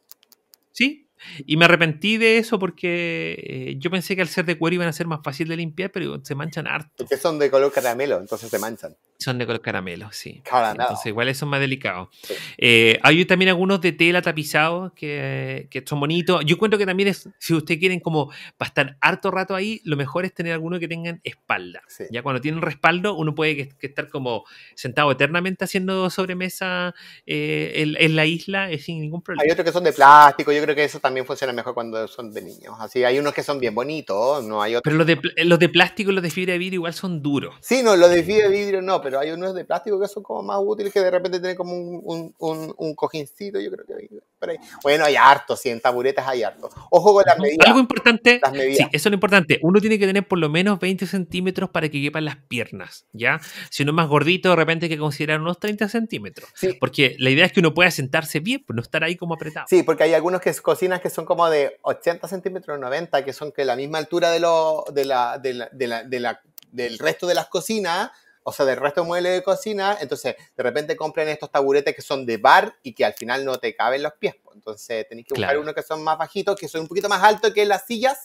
¿Sí? Y me arrepentí de eso porque eh, yo pensé que al ser de cuero iban a ser más fácil de limpiar, pero se manchan harto. porque son de color caramelo, entonces se manchan. Son de color caramelo, sí. Entonces igual son más delicados. Eh, hay también algunos de tela tapizados que, son bonitos. Yo cuento que también si ustedes quieren como pasar harto rato ahí, lo mejor es tener alguno que tengan espalda. Ya cuando tienen respaldo, uno puede estar como sentado eternamente haciendo sobremesa eh, en, la isla sin ningún problema. Hay otros que son de plástico, yo creo que eso también funcionan mejor cuando son de niños. Así hay unos que son bien bonitos, no hay otros. Pero los de, eh, los de plástico y los de fibra de vidrio igual son duros. Sí, no, los de fibra de vidrio no, pero hay unos de plástico que son como más útiles que de repente tener como un, un, un, un cojincito, yo creo que bueno, hay harto, si en taburetes hay harto. Ojo con las medidas. Algo importante, eso es lo importante. Uno tiene que tener por lo menos 20 centímetros para que quepan las piernas, ¿ya? Si uno es más gordito, de repente hay que considerar unos 30 centímetros. Porque la idea es que uno pueda sentarse bien, pues, no estar ahí como apretado. Sí, porque hay algunos que cocinas que son como de 80 centímetros, 90, que son que la misma altura de, lo, de la, de la, de la, del resto de las cocinas, o sea, del resto de muebles de cocina, entonces de repente compren estos taburetes que son de bar y que al final no te caben los pies. Pues. Entonces tenéis que buscar uno que son más bajitos, que son un poquito más altos que las sillas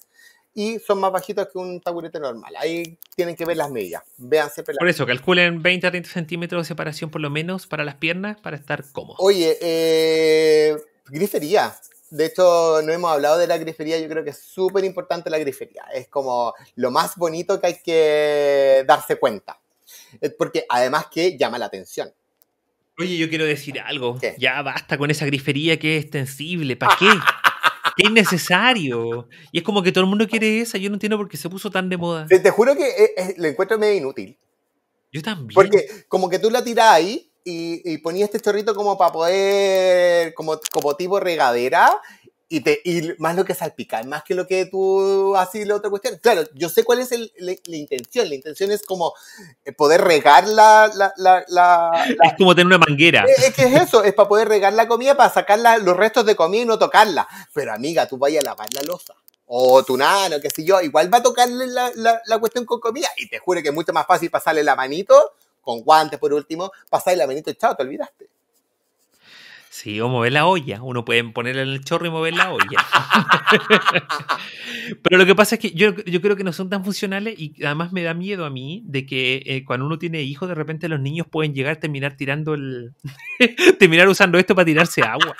y son más bajitos que un taburete normal. Ahí tienen que ver las medidas. Vean siempre Por eso, calculen 20 a 30 centímetros de separación por lo menos para las piernas para estar cómodos. Oye, eh, grifería. De hecho, no hemos hablado de la grifería. Yo creo que es súper importante la grifería. Es como lo más bonito que hay que darse cuenta porque además que llama la atención. Oye, yo quiero decir algo. Ya basta con esa grifería que es extensible. ¿Para qué? ¡Qué innecesario! Y es como que todo el mundo quiere esa. Yo no entiendo por qué se puso tan de moda. Te, juro que eh, eh, lo encuentro medio inútil. Yo también. Porque como que tú la tirás ahí y, y ponías este chorrito como para poder, como, como tipo regadera, y, te, y más lo que salpicar, más que lo que tú así la otra cuestión. Claro, yo sé cuál es la, intención. La intención es como eh, poder regar la, la, Es como tener una manguera. Es, eh, es, que eso, es para poder regar la comida, para sacar los restos de comida y no tocarla. Pero amiga, tú vaya a lavar la losa. O tu nano, qué sé yo, igual va a tocarle la, cuestión con comida. Y te juro que es mucho más fácil pasarle la manito, con guantes por último, pasarle la manito y chao, te olvidaste. Sí, o mover la olla. Uno puede ponerla en el chorro y mover la olla. Pero lo que pasa es que yo, creo que no son tan funcionales y además me da miedo a mí de que eh, cuando uno tiene hijos, de repente los niños pueden llegar a terminar tirando el. terminar usando esto para tirarse agua.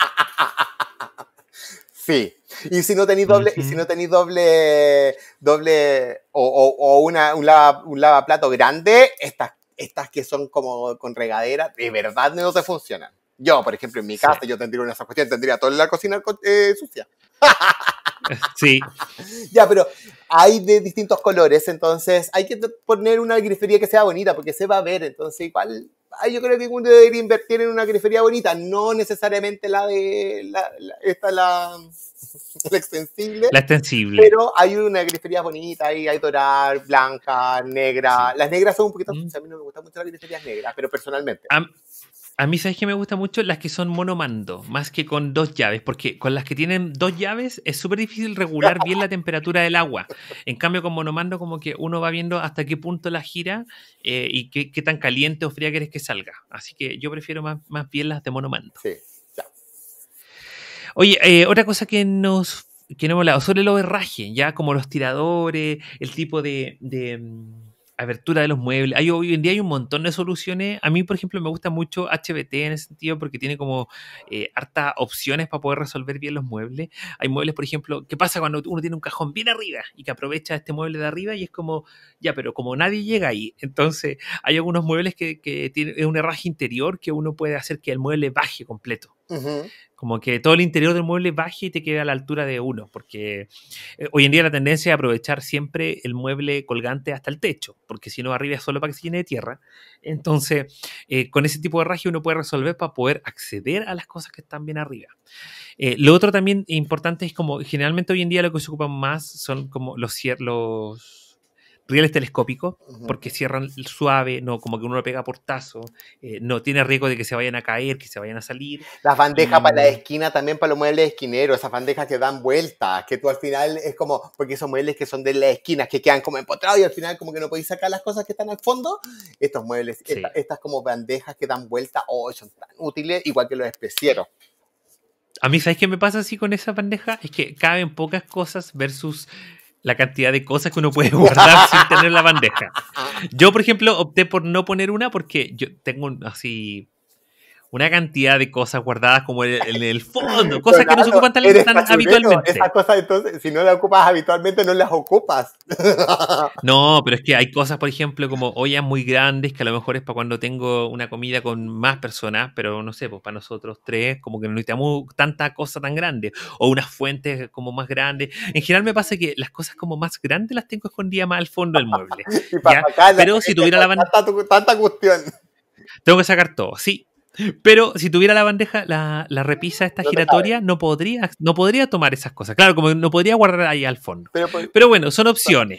Sí. Y si no tenéis doble, si no tenéis doble, doble, o, una, un, lava, un, lavaplato grande, estas, estas que son como con regadera, de verdad no se funcionan. Yo, por ejemplo, en mi casa, yo tendría una esa tendría toda la cocina eh, sucia. sí. Ya, pero hay de distintos colores, entonces hay que poner una grifería que sea bonita, porque se va a ver, entonces igual yo creo que uno debería invertir en una grifería bonita, no necesariamente la de esta la, la, extensible. La extensible. Pero hay una grifería bonita, hay, hay dorada, blanca, negra. Las negras son un poquito, mm. a mí no me gustan mucho las griferías negras, pero personalmente. A mí, ¿sabes que me gusta mucho? Las que son monomando, más que con dos llaves, porque con las que tienen dos llaves es súper difícil regular bien la temperatura del agua. En cambio, con monomando, como que uno va viendo hasta qué punto la gira eh, y qué, tan caliente o fría quieres que salga. Así que yo prefiero más, bien las de monomando. Sí, Oye, eh, otra cosa que nos que no hemos hablado, sobre el herrajes, ya como los tiradores, el tipo de mm, abertura de los muebles. Hay, hoy en día hay un montón de soluciones. A mí, por ejemplo, me gusta mucho HBT en ese sentido porque tiene como eh, hartas opciones para poder resolver bien los muebles. Hay muebles, por ejemplo, ¿qué pasa cuando uno tiene un cajón bien arriba y que aprovecha este mueble de arriba y es como, ya, pero como nadie llega ahí, entonces hay algunos muebles que, tienen un herraje interior que uno puede hacer que el mueble baje completo. Como que todo el interior del mueble baje y te quede a la altura de uno, porque eh, hoy en día la tendencia es aprovechar siempre el mueble colgante hasta el techo, porque si no arriba es solo para que se llene de tierra. Entonces, eh, con ese tipo de raje uno puede resolver para poder acceder a las cosas que están bien arriba. Eh, lo otro también importante es como generalmente hoy en día lo que se ocupan más son como los, los rieles telescópicos, porque cierran suave, no, como que uno lo pega por tazo. Eh, no tiene riesgo de que se vayan a caer, que se vayan a salir. Las bandejas para la esquina también para los muebles esquinero. esas bandejas que dan vuelta, que tú al final es como, porque esos muebles que son de la esquinas, que quedan como empotrados y al final como que no podéis sacar las cosas que están al fondo. Estos muebles, estas como bandejas que dan vuelta o oh, son tan útiles, igual que los especieros. A mí, ¿sabes qué me pasa así con esa bandeja? Es que caben pocas cosas versus la cantidad de cosas que uno puede guardar sin tener la bandeja. Yo, por ejemplo, opté por no poner una porque yo tengo así una cantidad de cosas guardadas como en el, fondo, cosas que no se ocupan tan, habitualmente. Esas cosas, entonces, si no las ocupas habitualmente, no las ocupas. No, pero es que hay cosas, por ejemplo, como ollas muy grandes, que a lo mejor es para cuando tengo una comida con más personas, pero no sé, pues para nosotros tres, como que no necesitamos tanta cosa tan grande, o unas fuentes como más grandes. En general me pasa que las cosas como más grandes las tengo escondidas más al fondo del mueble. pero si tuviera la... Tanta, tanta cuestión tengo que sacar todo. Sí, pero si tuviera la bandeja, la, repisa esta giratoria, no podría, no podría tomar esas cosas. Claro, como no podría guardar ahí al fondo. Pero, bueno, son opciones.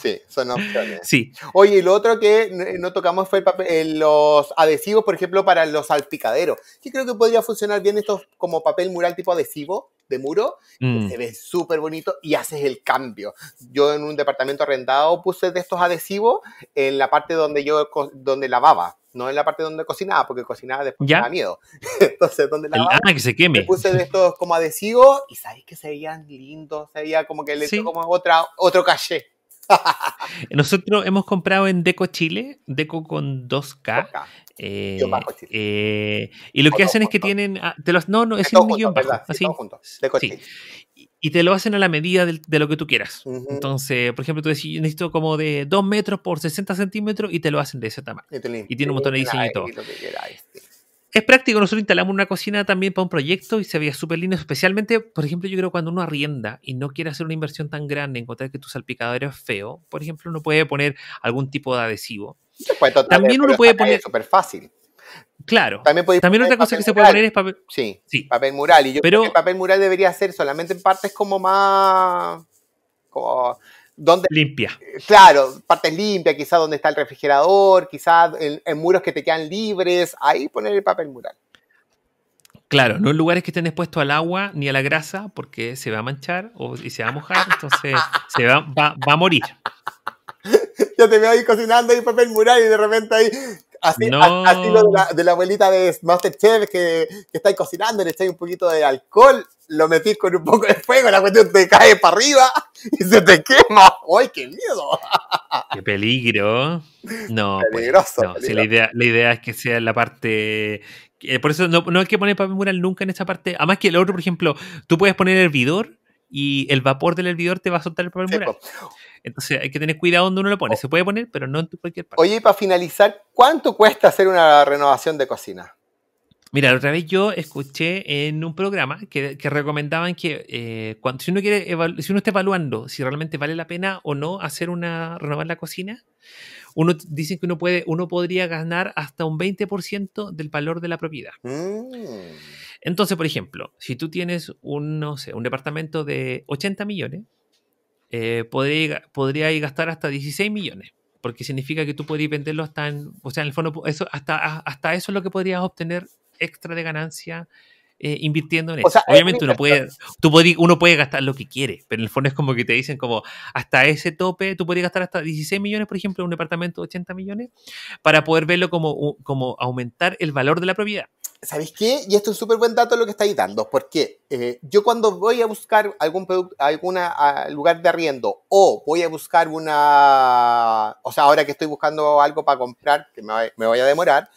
Sí, son opciones. Sí. Oye, lo otro que no tocamos fue el papel, eh, los adhesivos, por ejemplo, para los salpicaderos. Yo creo que podría funcionar bien estos como papel mural tipo adhesivo de muro, mm. se ve súper bonito y haces el cambio. Yo en un departamento arrendado puse de estos adhesivos en la parte donde yo donde lavaba, no en la parte donde cocinaba, porque cocinaba después me da miedo. Entonces, donde lavaba, que se queme. puse de estos como adhesivos y sabéis que se veían lindos, se veía como que le sí. como otra, otro caché. Nosotros hemos comprado en Deco Chile, Deco con dos 2K eh, eh, y lo que hacen es que tienen. Ah, los, no, no, es un millón Y, te lo hacen a la medida de, lo que tú quieras. Entonces, por ejemplo, tú decís, necesito como de 2 metros por 60 centímetros y te lo hacen de ese tamaño. Y, tiene un montón de diseño y todo. Es práctico, nosotros instalamos una cocina también para un proyecto y se veía súper lindo, especialmente, por ejemplo, yo creo cuando uno arrienda y no quiere hacer una inversión tan grande, encontrar que tu salpicadero es feo, por ejemplo, uno puede poner algún tipo de adhesivo pues, también eh, uno puede poner. Súper fácil. Claro. También, otra cosa que se puede poner es papel. Sí, sí. papel mural. Y yo creo que el papel mural debería ser solamente en partes como más. Como, donde, limpia. Claro, partes limpias, quizás donde está el refrigerador, quizás en, muros que te quedan libres, ahí poner el papel mural. Claro, no en lugares que estén expuestos al agua ni a la grasa, porque se va a manchar o, y se va a mojar, entonces se va a morir yo te veo ahí cocinando ahí papel mural y de repente ahí así, lo de la, abuelita de Masterchef que, está ahí cocinando, le echáis un poquito de alcohol, lo metís con un poco de fuego, la cuestión te cae para arriba y se te quema. ¡Ay, qué miedo! ¡Qué peligro! No, pues, peligroso. la, idea, es que sea la parte eh, por eso no, no, hay que poner papel mural nunca en esta parte. Además que el otro, por ejemplo, tú puedes poner hervidor y el vapor del hervidor te va a soltar el papel Entonces hay que tener cuidado donde uno lo pone. Oh. Se puede poner, pero no en cualquier parte. Oye, y para finalizar, ¿cuánto cuesta hacer una renovación de cocina? Mira, la otra vez yo escuché en un programa que, recomendaban que eh, cuando, si uno quiere si uno está evaluando si realmente vale la pena o no hacer una renovar la cocina, uno dicen que uno puede uno podría ganar hasta un 20% del valor de la propiedad. Mm. Entonces, por ejemplo, si tú tienes un, no sé, un departamento de 80 millones, eh, podrías podría gastar hasta 16 millones, porque significa que tú podrías venderlo hasta, en, o sea, en el fondo, eso, hasta, hasta eso es lo que podrías obtener extra de ganancia eh, invirtiendo en eso. Obviamente uno puede, tú uno puede gastar lo que quiere, pero en el fondo es como que te dicen como hasta ese tope, tú podrías gastar hasta 16 millones, por ejemplo, en un departamento de 80 millones, para poder verlo como, como aumentar el valor de la propiedad. ¿Sabéis qué? Y esto es un súper buen dato lo que estáis dando, porque eh, yo cuando voy a buscar algún lugar de arriendo o voy a buscar una, o sea, ahora que estoy buscando algo para comprar, que me, voy a demorar,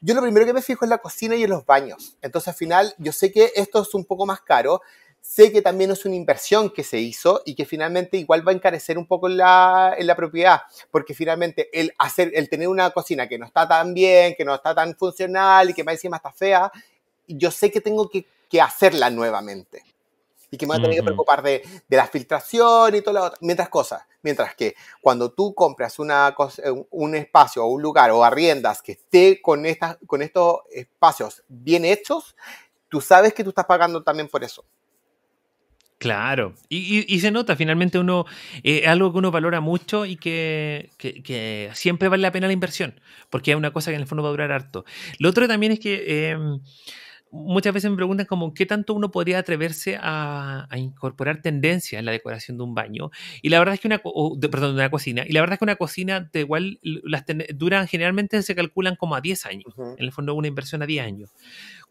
yo lo primero que me fijo es la cocina y en los baños. Entonces al final yo sé que esto es un poco más caro, sé que también es una inversión que se hizo y que finalmente igual va a encarecer un poco la, en la propiedad, porque finalmente el, hacer, el tener una cocina que no está tan bien, que no está tan funcional y que más encima está fea, yo sé que tengo que, que hacerla nuevamente. Y que me voy a tener que preocupar de, de, la filtración y todas las mientras cosas. Mientras que cuando tú compras una, eh, un espacio o un lugar o arriendas que esté con, estas, con estos espacios bien hechos, tú sabes que tú estás pagando también por eso. Claro, y, se nota, finalmente uno, eh, algo que uno valora mucho y que, siempre vale la pena la inversión, porque es una cosa que en el fondo va a durar harto. Lo otro también es que eh, muchas veces me preguntan como qué tanto uno podría atreverse a, incorporar tendencia en la decoración de un baño, y la verdad es que una, perdón, de una cocina, y la verdad es que una cocina de igual, las duran, generalmente se calculan como a 10 años, en el fondo una inversión a 10 años.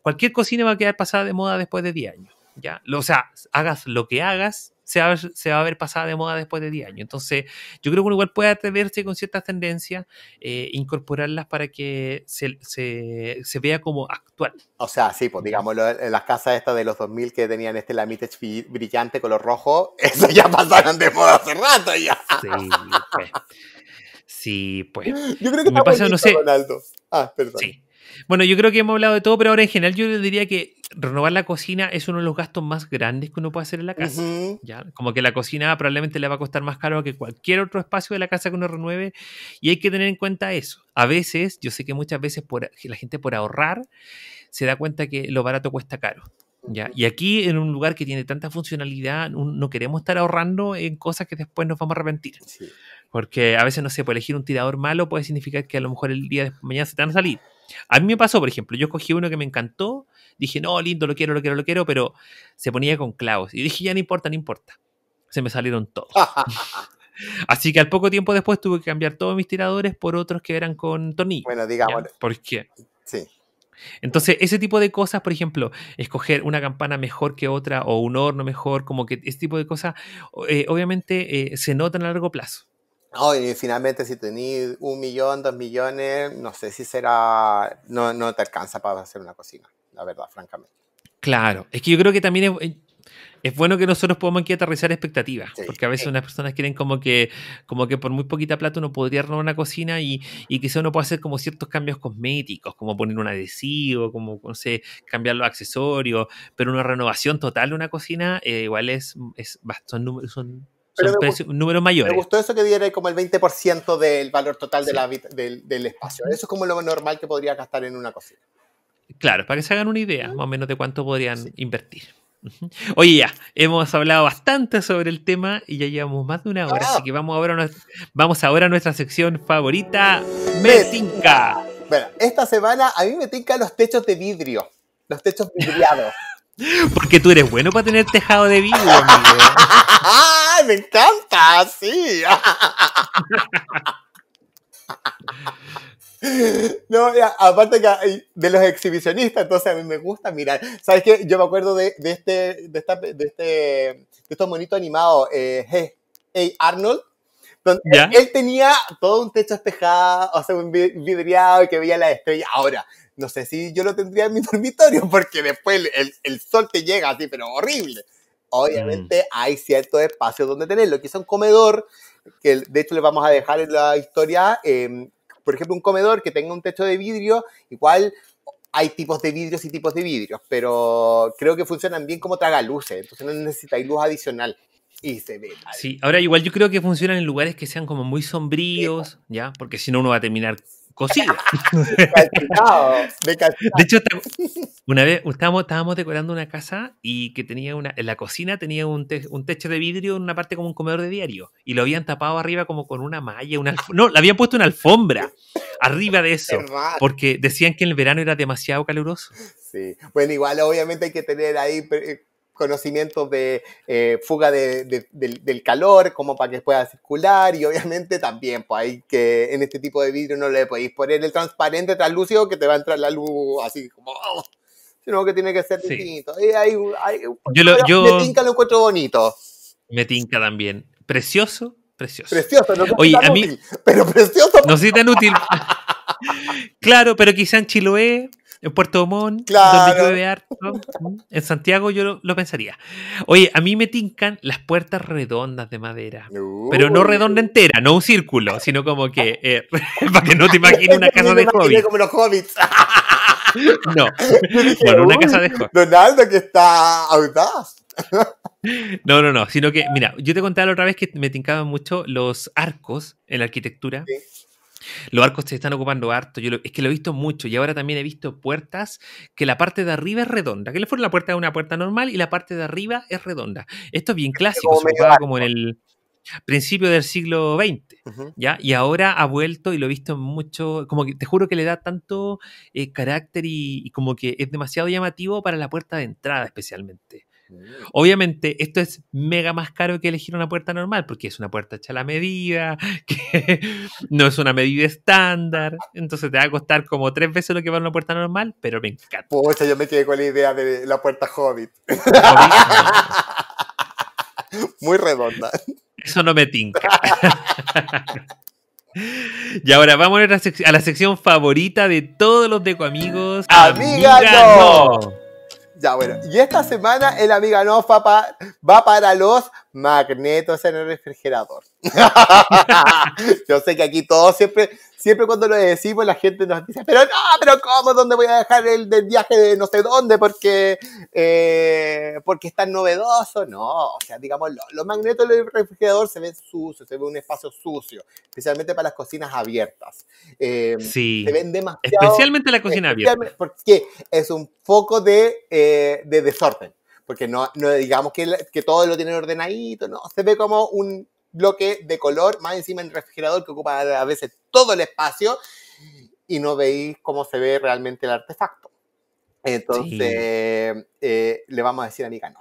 Cualquier cocina va a quedar pasada de moda después de 10 años. ¿ya? O sea, hagas lo que hagas, se va, a ver, se pasada de moda después de 10 años. Entonces, yo creo que uno igual puede atreverse con ciertas tendencias, eh, incorporarlas para que se, vea como actual. O sea, sí, pues digamos, las casas estas de los 2000 que tenían este lamite brillante color rojo, eso ya pasaron de moda hace rato ya. Sí, pues. pues. Yo creo que Ronaldo. Ah, perdón. Bueno, yo creo que hemos hablado de todo, pero ahora en general yo diría que renovar la cocina es uno de los gastos más grandes que uno puede hacer en la casa. ¿ya? Como que la cocina probablemente le va a costar más caro que cualquier otro espacio de la casa que uno renueve y hay que tener en cuenta eso. A veces, yo sé que muchas veces por, la gente por ahorrar se da cuenta que lo barato cuesta caro. ¿Ya? Y aquí, en un lugar que tiene tanta funcionalidad, no queremos estar ahorrando en cosas que después nos vamos a arrepentir. Sí. Porque a veces, no sé, por elegir un tirador malo puede significar que a lo mejor el día de mañana se te van a salir. A mí me pasó, por ejemplo, yo escogí uno que me encantó, dije, no, lindo, lo quiero, lo quiero, lo quiero, pero se ponía con clavos. Y dije, ya no importa, no importa. Se me salieron todos. Así que al poco tiempo después tuve que cambiar todos mis tiradores por otros que eran con tornillos. Bueno, digamos. ¿Por qué? Sí. Entonces, ese tipo de cosas, por ejemplo, escoger una campana mejor que otra o un horno mejor, como que ese tipo de cosas, eh, obviamente eh, se nota a largo plazo y finalmente si tenés un millón, dos millones, no sé si será, no, no te alcanza para hacer una cocina, la verdad, francamente. Claro, es que yo creo que también es, eh, bueno que nosotros podamos aquí aterrizar expectativas, porque a veces unas personas quieren como que, como que por muy poquita plata uno podría armar una cocina y, y quizá uno puede hacer como ciertos cambios cosméticos, como poner un adhesivo, como, no sé, cambiar los accesorios, pero una renovación total de una cocina eh, igual es, es son, son un número mayor Me gustó eso que diera como el 20% del valor total del, espacio. Eso es como lo normal que podría gastar en una cocina. Claro, para que se hagan una idea más o menos de cuánto podrían invertir. Oye, ya, hemos hablado bastante sobre el tema y ya llevamos más de una hora, ah. así que vamos ahora, a, vamos ahora nuestra sección favorita, Metinca. Bueno, esta semana a mí me tinca los techos de vidrio, los techos vidriados. Porque tú eres bueno para tener tejado de vidrio, amigo. me encanta, sí. No, aparte que de los exhibicionistas, entonces a mí me gusta mirar. ¿Sabes qué? Yo me acuerdo de, este, de, esta, de, este, estos monitos animados, eh, Arnold, donde él tenía todo un techo espejado, o sea, un vidriado y que veía la estrella. Ahora, no sé si yo lo tendría en mi dormitorio, porque después el sol te llega así, pero horrible. Obviamente hay ciertos espacios donde tenerlo, quizá un comedor, que de hecho les vamos a dejar en la historia, em, por ejemplo, un comedor que tenga un techo de vidrio, igual hay tipos de vidrios y tipos de vidrios, pero creo que funcionan bien como tragaluces, entonces no necesitáis luz adicional. Y se ve. Sí, ahora igual yo creo que funcionan en lugares que sean como muy sombríos, ¿ya? Porque si no uno va a terminar ¡Cocido! de, de hecho, una vez estábamos, decorando una casa y que tenía una, en la cocina tenía un, techo de vidrio en una parte como un comedor de diario y lo habían tapado arriba como con una malla, una, no, le habían puesto una alfombra arriba de eso, porque decían que en el verano era demasiado caluroso. Sí, bueno, igual obviamente hay que tener ahí eh, conocimientos de eh, fuga de, del, calor, como para que pueda circular, y obviamente también, pues hay que en este tipo de vidrio no le podéis poner el transparente translúcido que te va a entrar la luz así como, oh, sino que tiene que ser sí. Y hay, hay, yo lo, me tinca lo encuentro bonito. Me tinca también. Precioso, precioso. Precioso, no Oye, tan a mí, útil, pero precioso. No sé tan útil. claro, pero quizá en Chiloé en Puerto Montt, claro. harto. En Santiago yo lo, pensaría. Oye, a mí me tincan las puertas redondas de madera. Pero no redonda entera, no un círculo, sino como que. Eh, para que no te imagines una casa de hobbits. como los hobbits. no. Bueno, una casa de hobbits. Donaldo que está audaz. No, no, no, sino que, mira, yo te contaba la otra vez que me tincaban mucho los arcos en la arquitectura. Sí los arcos se están ocupando harto, es que lo he visto mucho y ahora también he visto puertas que la parte de arriba es redonda, que le fueron la puerta de una puerta normal y la parte de arriba es redonda. Esto es bien clásico, se como en el principio del siglo XX, ¿ya? Y ahora ha vuelto y lo he visto mucho, como que te juro que le da tanto eh, carácter y, como que es demasiado llamativo para la puerta de entrada especialmente. Obviamente, esto es mega más caro que elegir una puerta normal, porque es una puerta hecha a la medida, que no es una medida estándar, entonces te va a costar como tres veces lo que vale una puerta normal, pero me encanta. yo me quedé con la idea de la puerta Hobbit. Muy redonda. Eso no me tinca. Y ahora vamos a la, sección favorita de todos los decoamigos amigos. Amiga, y esta semana el amiga no va para los magnetos en el refrigerador. Yo sé que aquí todos siempre siempre cuando lo decimos la gente nos dice, pero no, pero ¿cómo? ¿Dónde voy a dejar el viaje de no sé dónde? Porque, eh, porque es tan novedoso. No, o sea, digamos, los, magnetos del refrigerador se ven sucios, se ve un espacio sucio, especialmente para las cocinas abiertas. Eh, sí. Se ven demasiado. Especialmente la cocina abierta. Porque es un foco de, eh, desorden. Porque no, digamos que, que todo lo tienen ordenadito, no, se ve como un bloque de color, más encima en el refrigerador que ocupa a veces todo el espacio y no veis cómo se ve realmente el artefacto. Entonces, eh, le vamos a decir a no.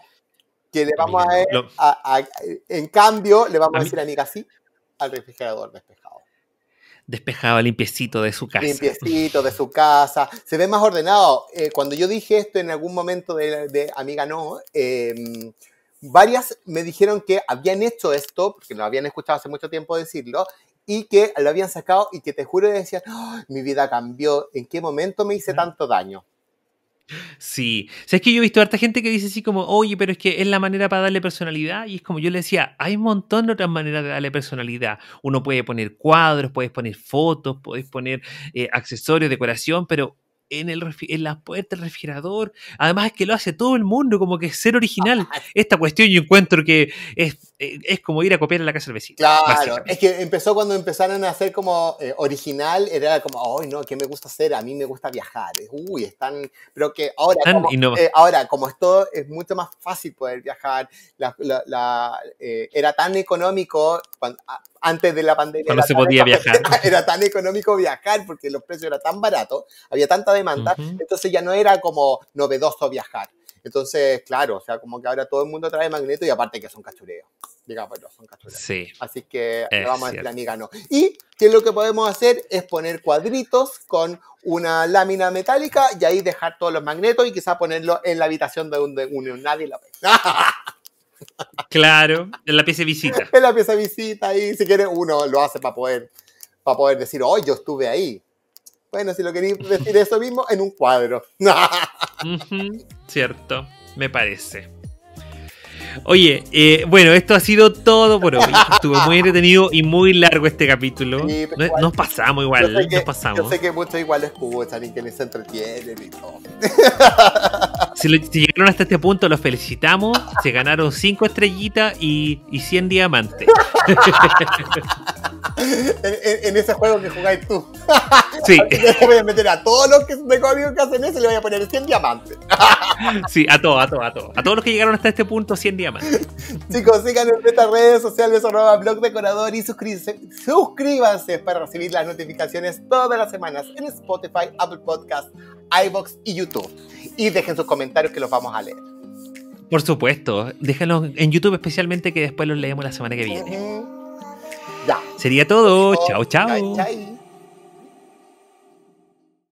Que le vamos amiga, a, En cambio, le vamos a, decir a amiga sí al refrigerador despejado. Despejado, limpiecito de su casa. Limpiecito de su casa. Se ve más ordenado. Eh, cuando yo dije esto en algún momento de, de Amiga No, eh, varias me dijeron que habían hecho esto, porque no habían escuchado hace mucho tiempo decirlo, y que lo habían sacado y que te juro decían, ¡Ah! mi vida cambió, ¿en qué momento me hice tanto daño? Sí, o es que yo he visto harta gente que dice así como, oye, pero es que es la manera para darle personalidad y es como yo le decía, hay un montón de otras maneras de darle personalidad. Uno puede poner cuadros, puedes poner fotos, puedes poner eh, accesorios, decoración, pero en, el, en la puerta del refrigerador. Además es que lo hace todo el mundo, como que ser original. Ah, Esta cuestión yo encuentro que es, eh, como ir a copiar en la casa del vecino. Claro, es que empezó cuando empezaron a hacer como eh, original, era como, ay no, ¿qué me gusta hacer? A mí me gusta viajar. Uy, están, pero que ahora, como, eh, ahora como esto es mucho más fácil poder viajar, era tan económico antes de la pandemia. se podía viajar. Era tan económico viajar porque los precios eran tan baratos, había tanta demanda, entonces ya no era como novedoso viajar. Entonces, claro, o sea, como que ahora todo el mundo trae magnetos y aparte que son cachureos. Digamos, no, son cachureos. Sí. Así que vamos a decir no. Y que lo que podemos hacer es poner cuadritos con una lámina metálica y ahí dejar todos los magnetos y quizás ponerlo en la habitación de donde uno nadie la ve. Claro, en la pieza de visita. en la pieza de visita y si quiere uno lo hace para poder, para poder decir, hoy oh, yo estuve ahí. Bueno, si lo queréis decir eso mismo, en un cuadro. cierto, me parece. Oye, eh, bueno, esto ha sido todo por hoy. Estuvo muy entretenido y muy largo este capítulo. nos, pasamos igual, yo que, nos pasamos. Yo sé que muchos igual escuchan y que les entretienen y todo. Si, llegaron hasta este punto, los felicitamos. Se ganaron 5 estrellitas y, y 100 diamantes en, ese juego que jugáis tú. Sí. voy a meter a todos los que son amigos que hacen eso y le voy a poner 100 diamantes. sí, a todos, a todos, a todos. A todos los que llegaron hasta este punto, 100 diamantes. Chicos, sigan en nuestras redes sociales, arroba blog decorador y suscríbanse, suscríbanse para recibir las notificaciones todas las semanas en Spotify, Apple Podcasts, iBox y YouTube. Y dejen sus comentarios que los vamos a leer. Por supuesto, déjenlos en YouTube especialmente que después los leemos la semana que viene. Sería todo. Chao, chao.